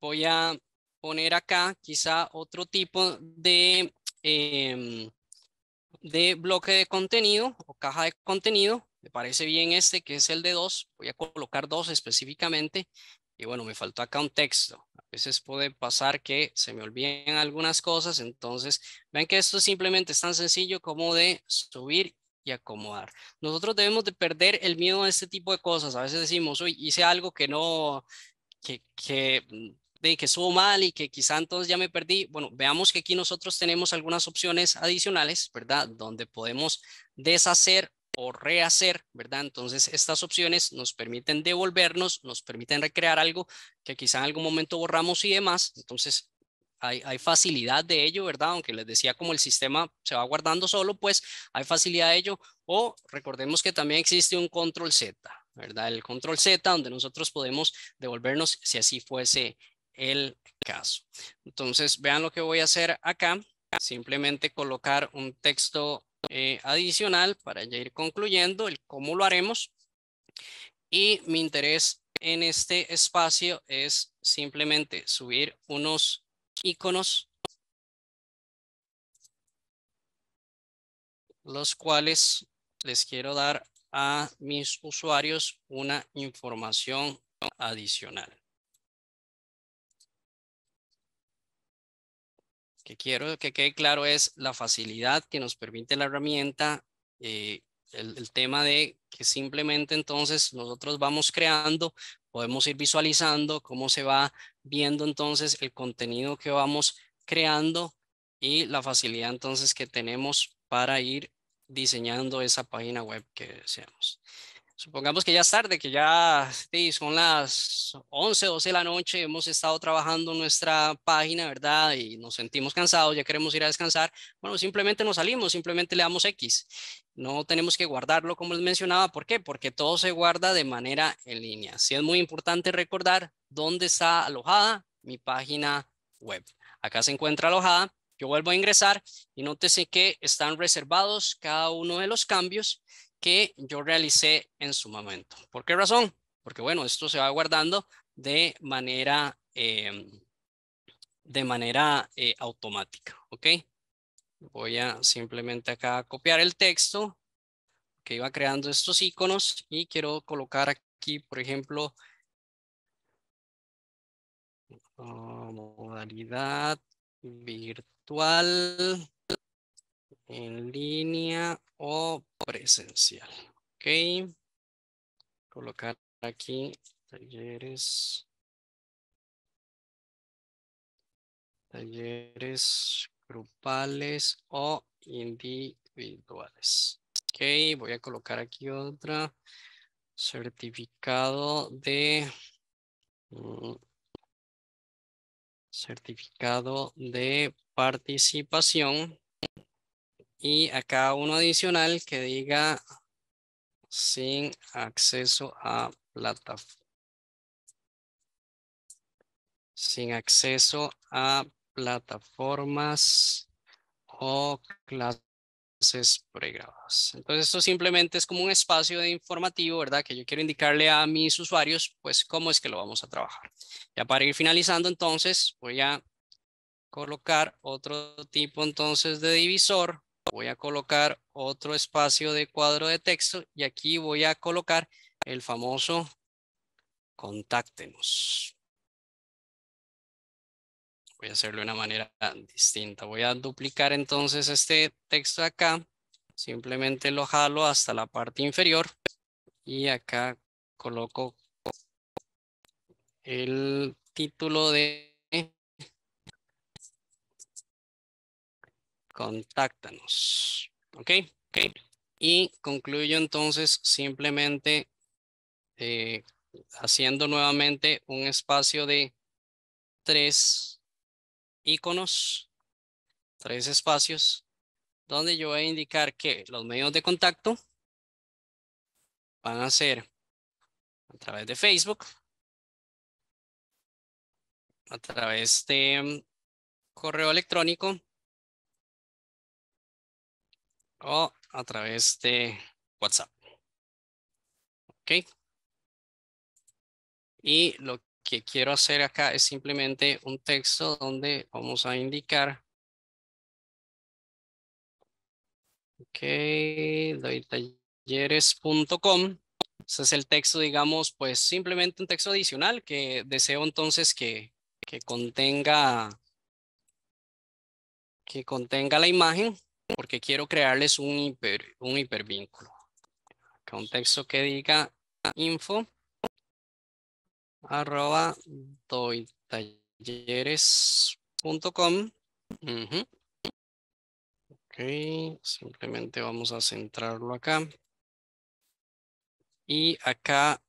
voy a poner acá quizá otro tipo de, em, de bloque de contenido o caja de contenido. Me parece bien este que es el de dos, voy a colocar dos específicamente. Y bueno, me faltó acá un texto. A veces puede pasar que se me olviden algunas cosas, entonces ven que esto simplemente es tan sencillo como de subir y acomodar. Nosotros debemos de perder el miedo a este tipo de cosas. A veces decimos, hoy hice algo que no, que, mm, de que estuvo mal y que quizá entonces ya me perdí. Bueno, veamos que aquí nosotros tenemos algunas opciones adicionales, ¿verdad? Donde podemos deshacer o rehacer, ¿verdad? Entonces, estas opciones nos permiten devolvernos, nos permiten recrear algo que quizá en algún momento borramos y demás. Entonces, hay, facilidad de ello, ¿verdad? Aunque les decía como el sistema se va guardando solo, pues hay facilidad de ello. O recordemos que también existe un control Z, ¿verdad? El control Z donde nosotros podemos devolvernos si así fuese el caso. Entonces, vean lo que voy a hacer acá. Simplemente colocar un texto eh, adicional para ir concluyendo el cómo lo haremos. Y mi interés en este espacio es simplemente subir unos iconos, los cuales les quiero dar a mis usuarios una información adicional. Que quiero que quede claro es la facilidad que nos permite la herramienta, eh, el tema de que simplemente entonces nosotros vamos creando podemos ir visualizando cómo se va viendo entonces el contenido que vamos creando y la facilidad entonces que tenemos para ir diseñando esa página web que deseamos. Supongamos que ya es tarde, que ya son las 11, 12 de la noche, hemos estado trabajando nuestra página, ¿verdad? Y nos sentimos cansados, ya queremos ir a descansar. Bueno, simplemente nos salimos, simplemente le damos X no tenemos que guardarlo como les mencionaba. ¿Por qué? Porque todo se guarda de manera en línea. Sí es muy importante recordar dónde está alojada mi página web. Acá se encuentra alojada. Yo vuelvo a ingresar y nótese que están reservados cada uno de los cambios que yo realicé en su momento. ¿Por qué razón? Porque bueno, esto se va guardando de manera, em, de manera eh, automática. ¿Ok? Voy a simplemente acá copiar el texto que iba creando estos iconos y quiero colocar aquí, por ejemplo, ah, modalidad virtual en línea o presencial. Ok. Colocar aquí talleres. Talleres grupales o individuales. Ok, voy a colocar aquí otra. Certificado de... Mm, certificado de participación. Y acá uno adicional que diga sin acceso a plataforma. Sin acceso a plataformas o clases pregrabadas. Entonces, esto simplemente es como un espacio de informativo, ¿verdad? Que yo quiero indicarle a mis usuarios, pues, cómo es que lo vamos a trabajar. Ya para ir finalizando, entonces, voy a colocar otro tipo, entonces, de divisor. Voy a colocar otro espacio de cuadro de texto y aquí voy a colocar el famoso contáctenos voy a hacerlo de una manera distinta. Voy a duplicar entonces este texto acá. Simplemente lo jalo hasta la parte inferior y acá coloco el título de contáctanos. ¿Ok? ¿Ok? Y concluyo entonces simplemente eh, haciendo nuevamente un espacio de tres iconos, tres espacios, donde yo voy a indicar que los medios de contacto van a ser a través de Facebook, a través de mm, correo electrónico o a través de WhatsApp. ¿Ok? Y lo que quiero hacer acá es simplemente un texto donde vamos a indicar. Ok, doy ese es el texto, digamos, pues simplemente un texto adicional que deseo entonces que, que contenga que contenga la imagen porque quiero crearles un, hiper, un hipervínculo. Acá un texto que diga info arroba doytalleres.com. Ok, simplemente vamos a centrarlo acá. Y acá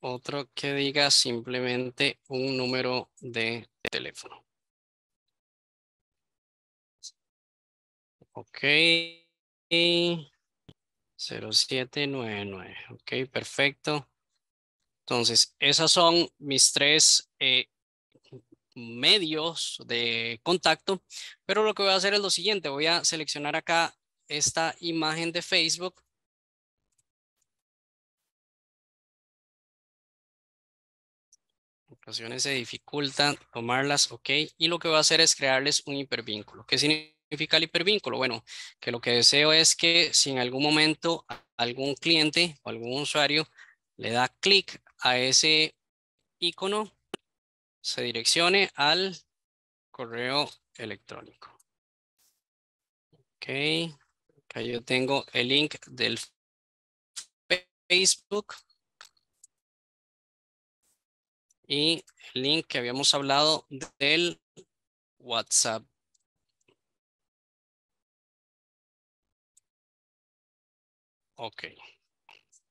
otro que diga simplemente un número de teléfono. Ok. 0799. Ok, perfecto. Entonces, esas son mis tres eh, medios de contacto, pero lo que voy a hacer es lo siguiente, voy a seleccionar acá esta imagen de Facebook. En ocasiones se dificulta tomarlas, ok, y lo que voy a hacer es crearles un hipervínculo. ¿Qué significa el hipervínculo? Bueno, que lo que deseo es que si en algún momento algún cliente o algún usuario le da clic a ese icono se direccione al correo electrónico. Ok, acá yo tengo el link del Facebook y el link que habíamos hablado del WhatsApp. Ok,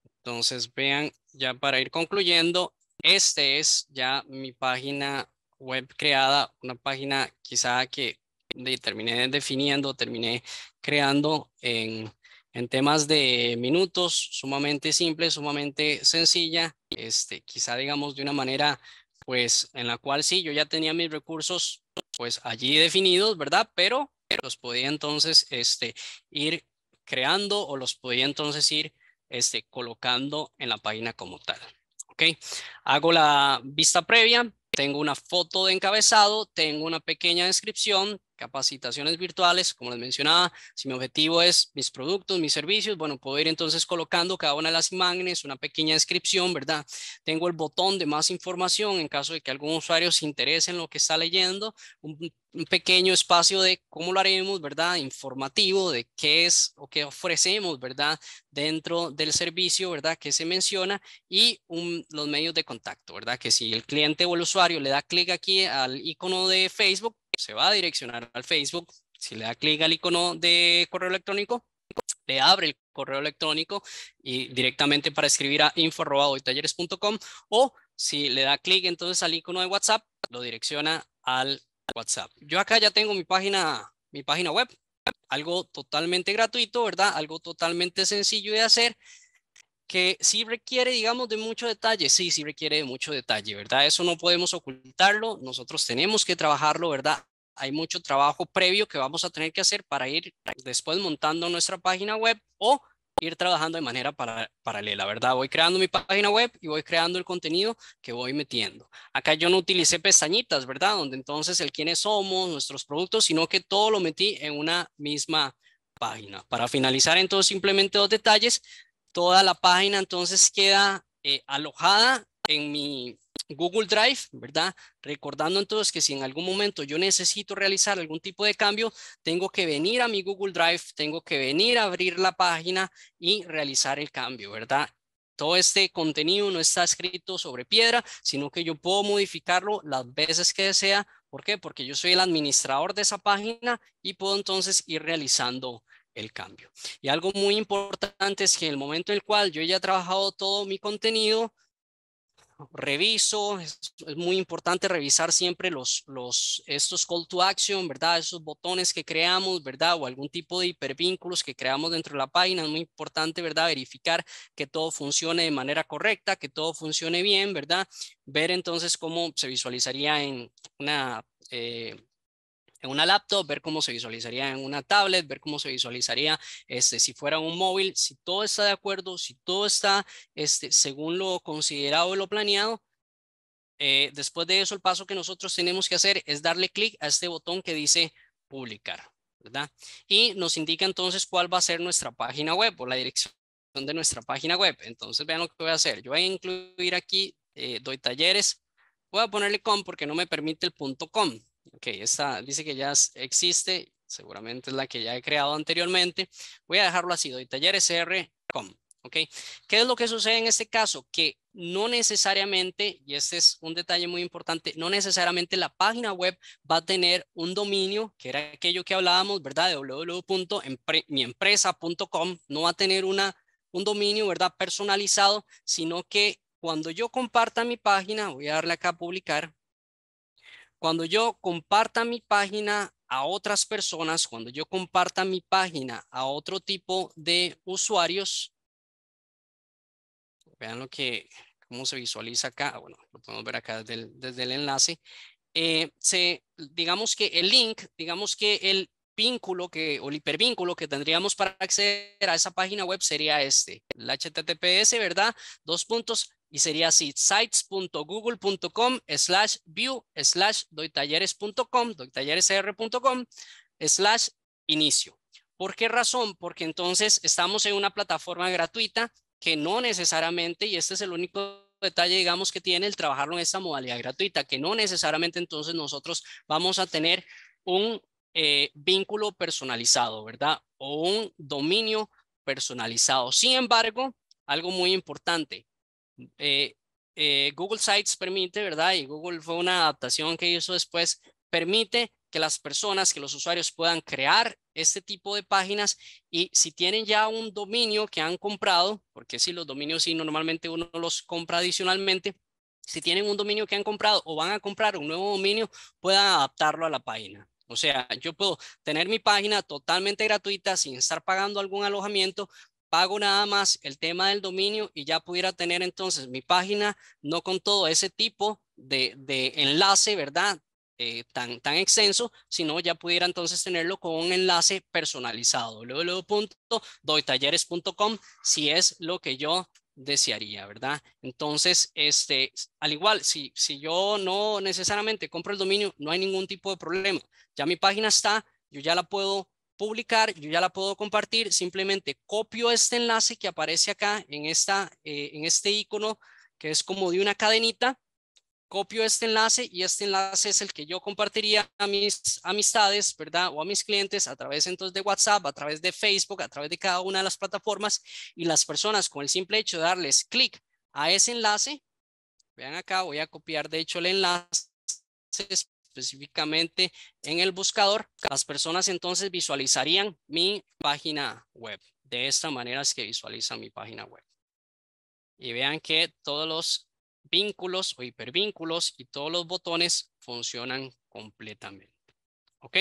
entonces vean ya para ir concluyendo, este es ya mi página web creada, una página quizá que terminé definiendo, terminé creando en, temas de minutos, sumamente simple, sumamente sencilla, este, quizá digamos de una manera pues en la cual sí, yo ya tenía mis recursos pues allí definidos, ¿verdad? Pero los podía entonces este, ir creando o los podía entonces ir este, colocando en la página como tal. ¿Ok? Hago la vista previa, tengo una foto de encabezado, tengo una pequeña descripción, capacitaciones virtuales, como les mencionaba, si mi objetivo es mis productos, mis servicios, bueno, puedo ir entonces colocando cada una de las imágenes, una pequeña descripción, ¿verdad? Tengo el botón de más información en caso de que algún usuario se interese en lo que está leyendo, un, pequeño espacio de cómo lo haremos, ¿verdad? Informativo de qué es o qué ofrecemos, ¿verdad? Dentro del servicio, ¿verdad? Que se menciona y un, los medios de contacto, ¿verdad? Que si el cliente o el usuario le da clic aquí al icono de Facebook, se va a direccionar al Facebook, si le da clic al icono de correo electrónico, le abre el correo electrónico y directamente para escribir a info.talleres.com o si le da clic entonces al icono de WhatsApp, lo direcciona al WhatsApp. Yo acá ya tengo mi página, mi página web, algo totalmente gratuito, ¿verdad? Algo totalmente sencillo de hacer que sí requiere, digamos, de mucho detalle, sí, sí requiere de mucho detalle, ¿verdad? Eso no podemos ocultarlo, nosotros tenemos que trabajarlo, ¿verdad? hay mucho trabajo previo que vamos a tener que hacer para ir después montando nuestra página web o ir trabajando de manera paralela, ¿verdad? Voy creando mi página web y voy creando el contenido que voy metiendo. Acá yo no utilicé pestañitas, ¿verdad? Donde entonces el quiénes somos, nuestros productos, sino que todo lo metí en una misma página. Para finalizar entonces simplemente dos detalles. Toda la página entonces queda eh, alojada en mi Google Drive, ¿verdad? Recordando entonces que si en algún momento yo necesito realizar algún tipo de cambio, tengo que venir a mi Google Drive, tengo que venir a abrir la página y realizar el cambio, ¿verdad? todo este contenido no está escrito sobre piedra, sino que yo puedo modificarlo las veces que desea. ¿Por qué? Porque yo soy el administrador de esa página y puedo entonces ir realizando el cambio. Y algo muy importante es que en el momento en el cual yo ya he trabajado todo mi contenido, reviso, es, muy importante revisar siempre los, los, estos call to action, ¿verdad? Esos botones que creamos, ¿verdad? O algún tipo de hipervínculos que creamos dentro de la página, es muy importante, ¿verdad? Verificar que todo funcione de manera correcta, que todo funcione bien, ¿verdad? Ver entonces cómo se visualizaría en una... Eh, en una laptop, ver cómo se visualizaría en una tablet, ver cómo se visualizaría este, si fuera un móvil, si todo está de acuerdo, si todo está este, según lo considerado y lo planeado. Eh, después de eso, el paso que nosotros tenemos que hacer es darle clic a este botón que dice publicar, ¿verdad? Y nos indica entonces cuál va a ser nuestra página web o la dirección de nuestra página web. Entonces, vean lo que voy a hacer. Yo voy a incluir aquí, eh, doy talleres, voy a ponerle com porque no me permite el punto com. Ok, esta dice que ya existe, seguramente es la que ya he creado anteriormente. Voy a dejarlo así, doy talleresr.com. Ok, ¿qué es lo que sucede en este caso? Que no necesariamente, y este es un detalle muy importante, no necesariamente la página web va a tener un dominio, que era aquello que hablábamos, ¿verdad? www.miempresa.com, no va a tener una, un dominio, ¿verdad? Personalizado, sino que cuando yo comparta mi página, voy a darle acá a publicar, cuando yo comparta mi página a otras personas, cuando yo comparta mi página a otro tipo de usuarios, vean lo que, cómo se visualiza acá, ah, bueno, lo podemos ver acá desde el, desde el enlace, eh, se, digamos que el link, digamos que el vínculo que, o el hipervínculo que tendríamos para acceder a esa página web sería este, el HTTPS, ¿verdad? Dos puntos, y sería así, sites.google.com slash view slash doytalleres.com, doytalleresr.com slash inicio. ¿Por qué razón? Porque entonces estamos en una plataforma gratuita que no necesariamente, y este es el único detalle, digamos, que tiene el trabajarlo en esta modalidad gratuita, que no necesariamente entonces nosotros vamos a tener un eh, vínculo personalizado, ¿verdad? O un dominio personalizado. Sin embargo, algo muy importante, eh, eh, Google Sites permite, ¿verdad? Y Google fue una adaptación que hizo después, permite que las personas, que los usuarios puedan crear este tipo de páginas y si tienen ya un dominio que han comprado, porque si los dominios sí normalmente uno los compra adicionalmente, si tienen un dominio que han comprado o van a comprar un nuevo dominio, puedan adaptarlo a la página. O sea, yo puedo tener mi página totalmente gratuita sin estar pagando algún alojamiento, pago nada más el tema del dominio y ya pudiera tener entonces mi página, no con todo ese tipo de, de enlace, ¿verdad? Eh, tan, tan extenso, sino ya pudiera entonces tenerlo con un enlace personalizado, www.doytalleres.com, si es lo que yo desearía, ¿verdad? Entonces, este, al igual, si, si yo no necesariamente compro el dominio, no hay ningún tipo de problema. Ya mi página está, yo ya la puedo publicar, yo ya la puedo compartir, simplemente copio este enlace que aparece acá en, esta, eh, en este icono que es como de una cadenita, copio este enlace y este enlace es el que yo compartiría a mis amistades, ¿verdad? O a mis clientes a través entonces de WhatsApp, a través de Facebook, a través de cada una de las plataformas y las personas con el simple hecho de darles clic a ese enlace, vean acá, voy a copiar de hecho el enlace específicamente en el buscador, las personas entonces visualizarían mi página web. De esta manera es que visualizan mi página web. Y vean que todos los vínculos o hipervínculos y todos los botones funcionan completamente. ¿Ok?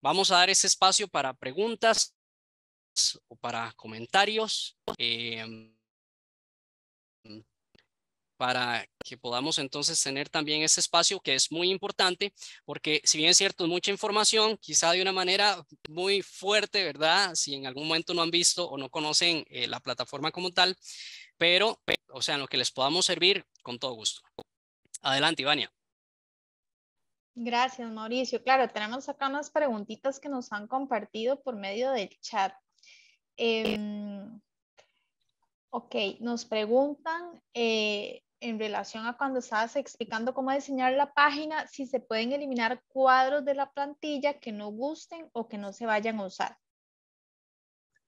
Vamos a dar ese espacio para preguntas o para comentarios. Eh, para que podamos entonces tener también ese espacio que es muy importante, porque si bien es cierto, mucha información, quizá de una manera muy fuerte, ¿verdad? Si en algún momento no han visto o no conocen eh, la plataforma como tal, pero, o sea, lo que les podamos servir, con todo gusto. Adelante, Ivania. Gracias, Mauricio. Claro, tenemos acá unas preguntitas que nos han compartido por medio del chat. Em, ok, nos preguntan... Eh, en relación a cuando estabas explicando cómo diseñar la página, si se pueden eliminar cuadros de la plantilla que no gusten o que no se vayan a usar.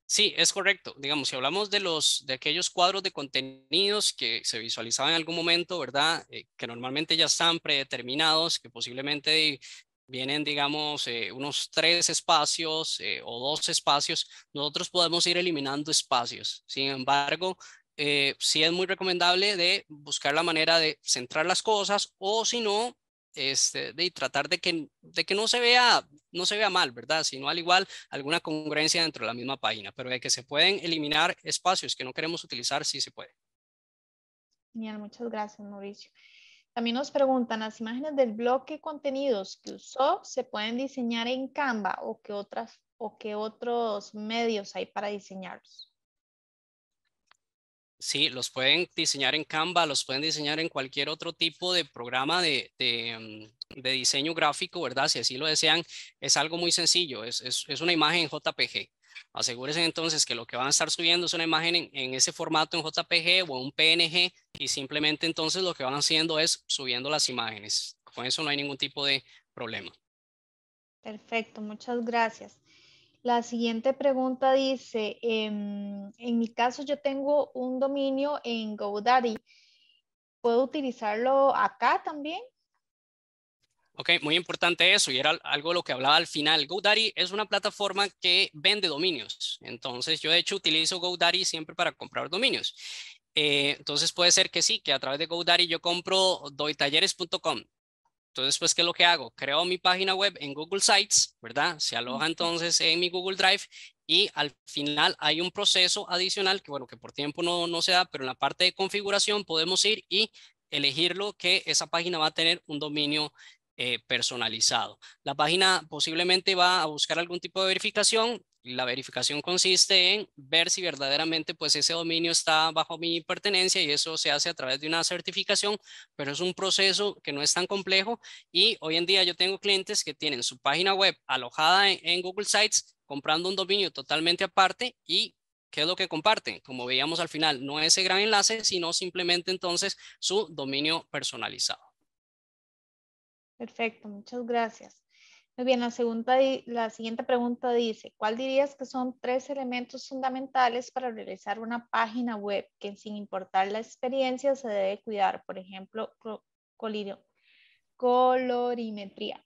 Sí, es correcto. Digamos, si hablamos de los de aquellos cuadros de contenidos que se visualizaban en algún momento, ¿verdad? Eh, que normalmente ya están predeterminados, que posiblemente vienen, digamos, eh, unos tres espacios eh, o dos espacios, nosotros podemos ir eliminando espacios. Sin embargo, eh, sí es muy recomendable de buscar la manera de centrar las cosas o si no, este, de tratar de que, de que no, se vea, no se vea mal, ¿verdad? Sino al igual alguna congruencia dentro de la misma página, pero de que se pueden eliminar espacios que no queremos utilizar, si se puede. Genial, muchas gracias, Mauricio. También nos preguntan, ¿las imágenes del bloque contenidos que usó se pueden diseñar en Canva o que otras, o qué otros medios hay para diseñarlos? Sí, los pueden diseñar en Canva, los pueden diseñar en cualquier otro tipo de programa de, mm, diseño gráfico, ¿verdad? Si así lo desean, es algo muy sencillo, es, una imagen JPG. Asegúrese entonces que lo que van a estar subiendo es una imagen en, ese formato en JPG o en un PNG y simplemente entonces lo que van haciendo es subiendo las imágenes. Con eso no hay ningún tipo de problema. Perfecto, muchas gracias. La siguiente pregunta dice, em, en, mi caso yo tengo un dominio en GoDaddy. ¿Puedo utilizarlo acá también? Ok, muy importante eso y era algo lo que hablaba al final. GoDaddy es una plataforma que vende dominios. Entonces yo de hecho utilizo GoDaddy siempre para comprar dominios. Eh, entonces puede ser que sí, que a través de GoDaddy yo compro doytalleres.com entonces, pues, ¿qué es lo que hago? Creo mi página web en Google Sites, ¿verdad? Se aloja entonces en mi Google Drive y al final hay un proceso adicional que, bueno, que por tiempo no, no se da, pero en la parte de configuración podemos ir y elegirlo que esa página va a tener un dominio eh, personalizado. La página posiblemente va a buscar algún tipo de verificación, la verificación consiste en ver si verdaderamente pues ese dominio está bajo mi pertenencia y eso se hace a través de una certificación, pero es un proceso que no es tan complejo y hoy en día yo tengo clientes que tienen su página web alojada en, en Google Sites comprando un dominio totalmente aparte y ¿Qué es lo que comparten? Como veíamos al final, no ese gran enlace, sino simplemente entonces su dominio personalizado. Perfecto, muchas gracias. Muy bien, la, segunda, la siguiente pregunta dice, ¿cuál dirías que son tres elementos fundamentales para realizar una página web que sin importar la experiencia se debe cuidar? Por ejemplo, colorimetría.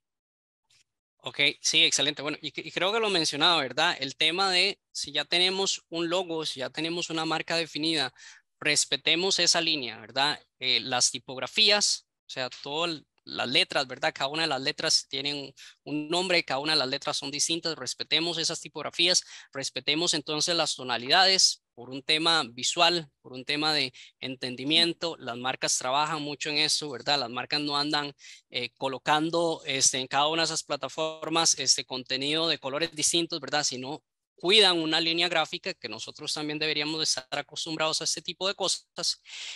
Ok, sí, excelente. Bueno, y, creo que lo mencionado, ¿verdad? El tema de si ya tenemos un logo, si ya tenemos una marca definida, respetemos esa línea, ¿verdad? Eh, las tipografías, o sea, todo el, las letras, ¿verdad? Cada una de las letras tienen un nombre, cada una de las letras son distintas, respetemos esas tipografías, respetemos entonces las tonalidades por un tema visual, por un tema de entendimiento, las marcas trabajan mucho en eso, ¿verdad? Las marcas no andan eh, colocando este, en cada una de esas plataformas este contenido de colores distintos, ¿verdad? Sino cuidan una línea gráfica que nosotros también deberíamos estar acostumbrados a este tipo de cosas.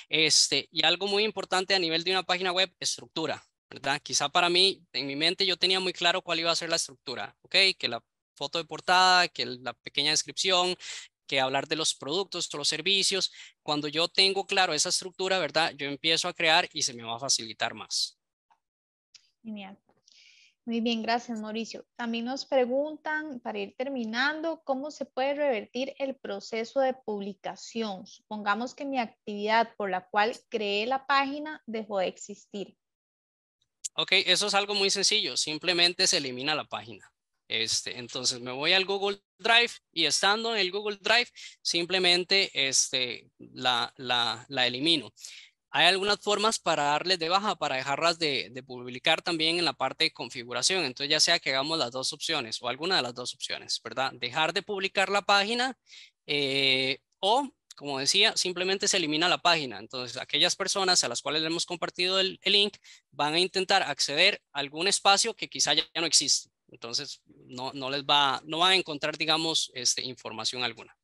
Este, y algo muy importante a nivel de una página web, estructura. Quizá para mí, en mi mente yo tenía muy claro cuál iba a ser la estructura, ¿ok? Que la foto de portada, que la pequeña descripción, que hablar de los productos o los servicios. Cuando yo tengo claro esa estructura, ¿verdad? Yo empiezo a crear y se me va a facilitar más. Genial. Muy bien, gracias Mauricio. También nos preguntan, para ir terminando, ¿cómo se puede revertir el proceso de publicación? Supongamos que mi actividad por la cual creé la página dejó de existir. Ok, eso es algo muy sencillo, simplemente se elimina la página. Este, entonces me voy al Google Drive y estando en el Google Drive, simplemente este, la, la, elimino. Hay algunas formas para darles de baja, para dejarlas de, publicar también en la parte de configuración. Entonces, ya sea que hagamos las dos opciones o alguna de las dos opciones, ¿verdad? Dejar de publicar la página eh, o como decía, simplemente se elimina la página. Entonces, aquellas personas a las cuales le hemos compartido el, el link van a intentar acceder a algún espacio que quizá ya, no existe. Entonces, no, no, les va, no van a encontrar, digamos, este, información alguna.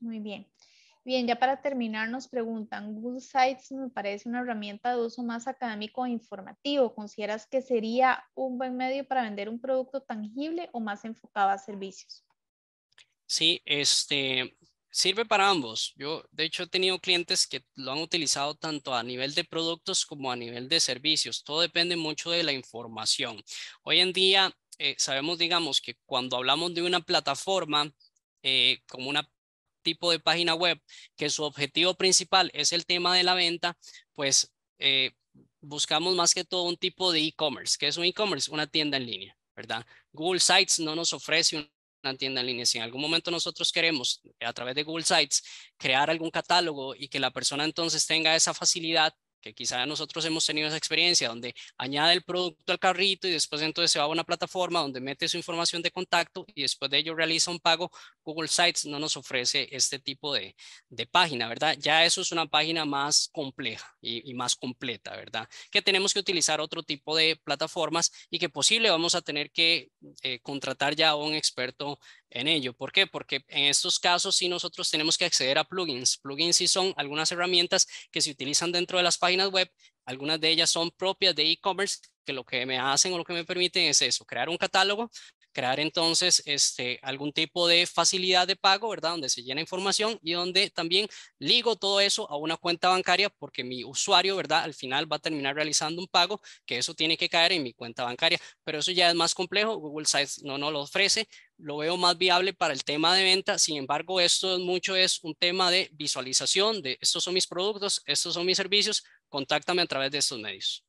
Muy bien. Bien, ya para terminar nos preguntan, Google Sites me parece una herramienta de uso más académico e informativo. ¿Consideras que sería un buen medio para vender un producto tangible o más enfocado a servicios? Sí, este, Sirve para ambos. Yo, de hecho, he tenido clientes que lo han utilizado tanto a nivel de productos como a nivel de servicios. Todo depende mucho de la información. Hoy en día eh, sabemos, digamos, que cuando hablamos de una plataforma eh, como un tipo de página web que su objetivo principal es el tema de la venta, pues eh, buscamos más que todo un tipo de e-commerce. que es un e-commerce? Una tienda en línea, ¿verdad? Google Sites no nos ofrece una tienda en línea. Si en algún momento nosotros queremos, a través de Google Sites, crear algún catálogo y que la persona entonces tenga esa facilidad que quizá nosotros hemos tenido esa experiencia donde añade el producto al carrito y después entonces se va a una plataforma donde mete su información de contacto y después de ello realiza un pago, Google Sites no nos ofrece este tipo de, página, ¿verdad? Ya eso es una página más compleja y, más completa, ¿verdad? Que tenemos que utilizar otro tipo de plataformas y que posible vamos a tener que eh, contratar ya a un experto en ello. ¿Por qué? Porque en estos casos sí nosotros tenemos que acceder a plugins. Plugins sí son algunas herramientas que se utilizan dentro de las páginas web. Algunas de ellas son propias de e-commerce que lo que me hacen o lo que me permiten es eso, crear un catálogo crear entonces este, algún tipo de facilidad de pago, ¿verdad? Donde se llena información y donde también ligo todo eso a una cuenta bancaria porque mi usuario, ¿verdad? Al final va a terminar realizando un pago que eso tiene que caer en mi cuenta bancaria, pero eso ya es más complejo, Google Sites no nos lo ofrece, lo veo más viable para el tema de venta, sin embargo, esto mucho es un tema de visualización, de estos son mis productos, estos son mis servicios, contáctame a través de estos medios.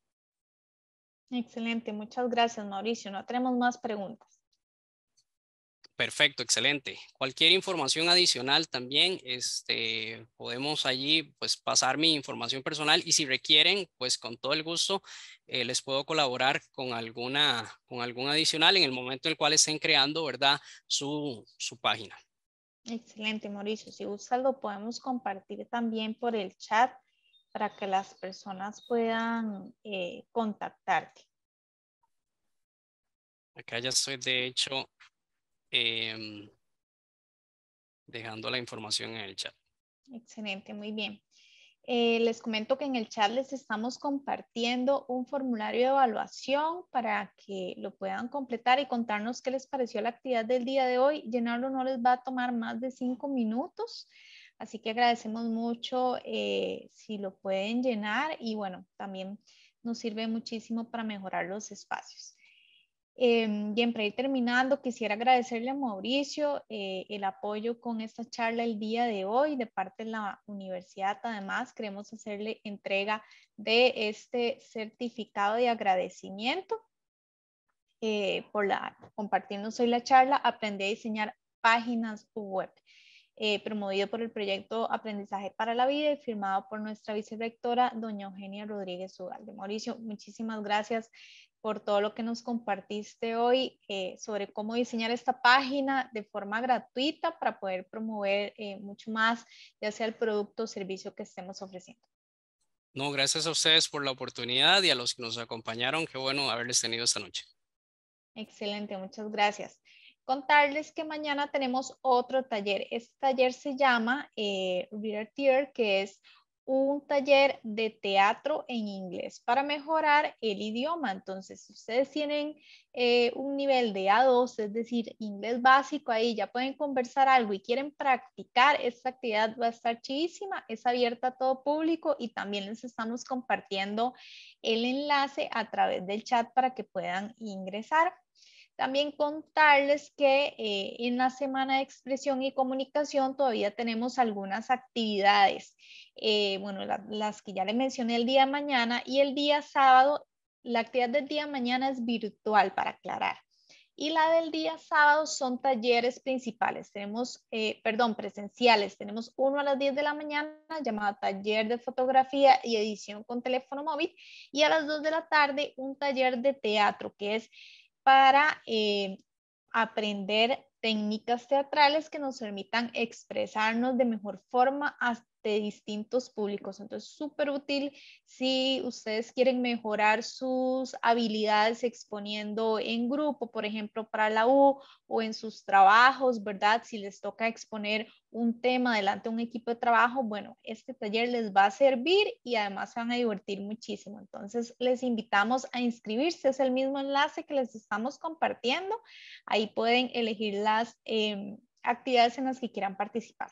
Excelente, muchas gracias Mauricio, no tenemos más preguntas. Perfecto, excelente. Cualquier información adicional también, este, podemos allí pues pasar mi información personal y si requieren, pues con todo el gusto eh, les puedo colaborar con alguna, con algún adicional en el momento en el cual estén creando, ¿verdad? Su, página. Excelente, Mauricio. Si gusta lo podemos compartir también por el chat para que las personas puedan eh, contactarte. Acá ya estoy, de hecho, Em, dejando la información en el chat. Excelente, muy bien. Eh, les comento que en el chat les estamos compartiendo un formulario de evaluación para que lo puedan completar y contarnos qué les pareció la actividad del día de hoy. Llenarlo no les va a tomar más de cinco minutos, así que agradecemos mucho eh, si lo pueden llenar y bueno, también nos sirve muchísimo para mejorar los espacios bien, em, para ir terminando, quisiera agradecerle a Mauricio eh, el apoyo con esta charla el día de hoy de parte de la universidad. Además, queremos hacerle entrega de este certificado de agradecimiento eh, por la, compartirnos hoy la charla, Aprende a diseñar páginas web. Eh, promovido por el proyecto Aprendizaje para la Vida y firmado por nuestra vicerectora, doña Eugenia Rodríguez Ugalde. Mauricio, muchísimas gracias por todo lo que nos compartiste hoy eh, sobre cómo diseñar esta página de forma gratuita para poder promover eh, mucho más, ya sea el producto o servicio que estemos ofreciendo. No, gracias a ustedes por la oportunidad y a los que nos acompañaron. Qué bueno haberles tenido esta noche. Excelente, muchas gracias contarles que mañana tenemos otro taller. Este taller se llama eh, Reader que es un taller de teatro en inglés para mejorar el idioma. Entonces, si ustedes tienen eh, un nivel de A2, es decir, inglés básico, ahí ya pueden conversar algo y quieren practicar, esta actividad va a estar chivísima, es abierta a todo público y también les estamos compartiendo el enlace a través del chat para que puedan ingresar. También contarles que eh, en la Semana de Expresión y Comunicación todavía tenemos algunas actividades. Eh, bueno, las que ya les mencioné el día mañana y el día sábado, la actividad del día mañana es virtual, para aclarar. Y la del día sábado son talleres principales. Tenemos, eh, perdón, presenciales. Tenemos uno a las 10 de la mañana llamado Taller de Fotografía y Edición con Teléfono Móvil. Y a las 2 de la tarde un taller de teatro que es para eh, aprender técnicas teatrales que nos permitan expresarnos de mejor forma de distintos públicos. Entonces, súper útil si ustedes quieren mejorar sus habilidades exponiendo en grupo, por ejemplo, para la U o en sus trabajos, ¿verdad? Si les toca exponer un tema delante de un equipo de trabajo, bueno, este taller les va a servir y además se van a divertir muchísimo. Entonces, les invitamos a inscribirse. Es el mismo enlace que les estamos compartiendo. Ahí pueden elegir las em, actividades en las que quieran participar.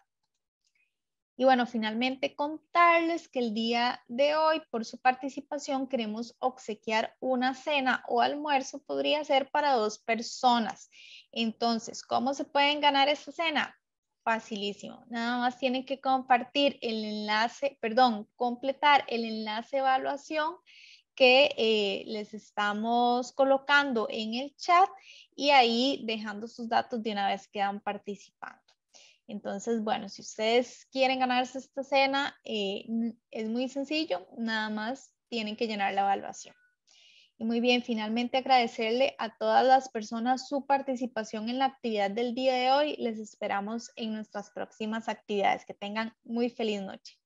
Y bueno, finalmente contarles que el día de hoy, por su participación, queremos obsequiar una cena o almuerzo, podría ser para dos personas. Entonces, ¿cómo se pueden ganar esa cena? Facilísimo. Nada más tienen que compartir el enlace, perdón, completar el enlace evaluación que eh, les estamos colocando en el chat y ahí dejando sus datos de una vez que han participado. Entonces, bueno, si ustedes quieren ganarse esta cena, eh, es muy sencillo, nada más tienen que llenar la evaluación. Y muy bien, finalmente agradecerle a todas las personas su participación en la actividad del día de hoy. Les esperamos en nuestras próximas actividades. Que tengan muy feliz noche.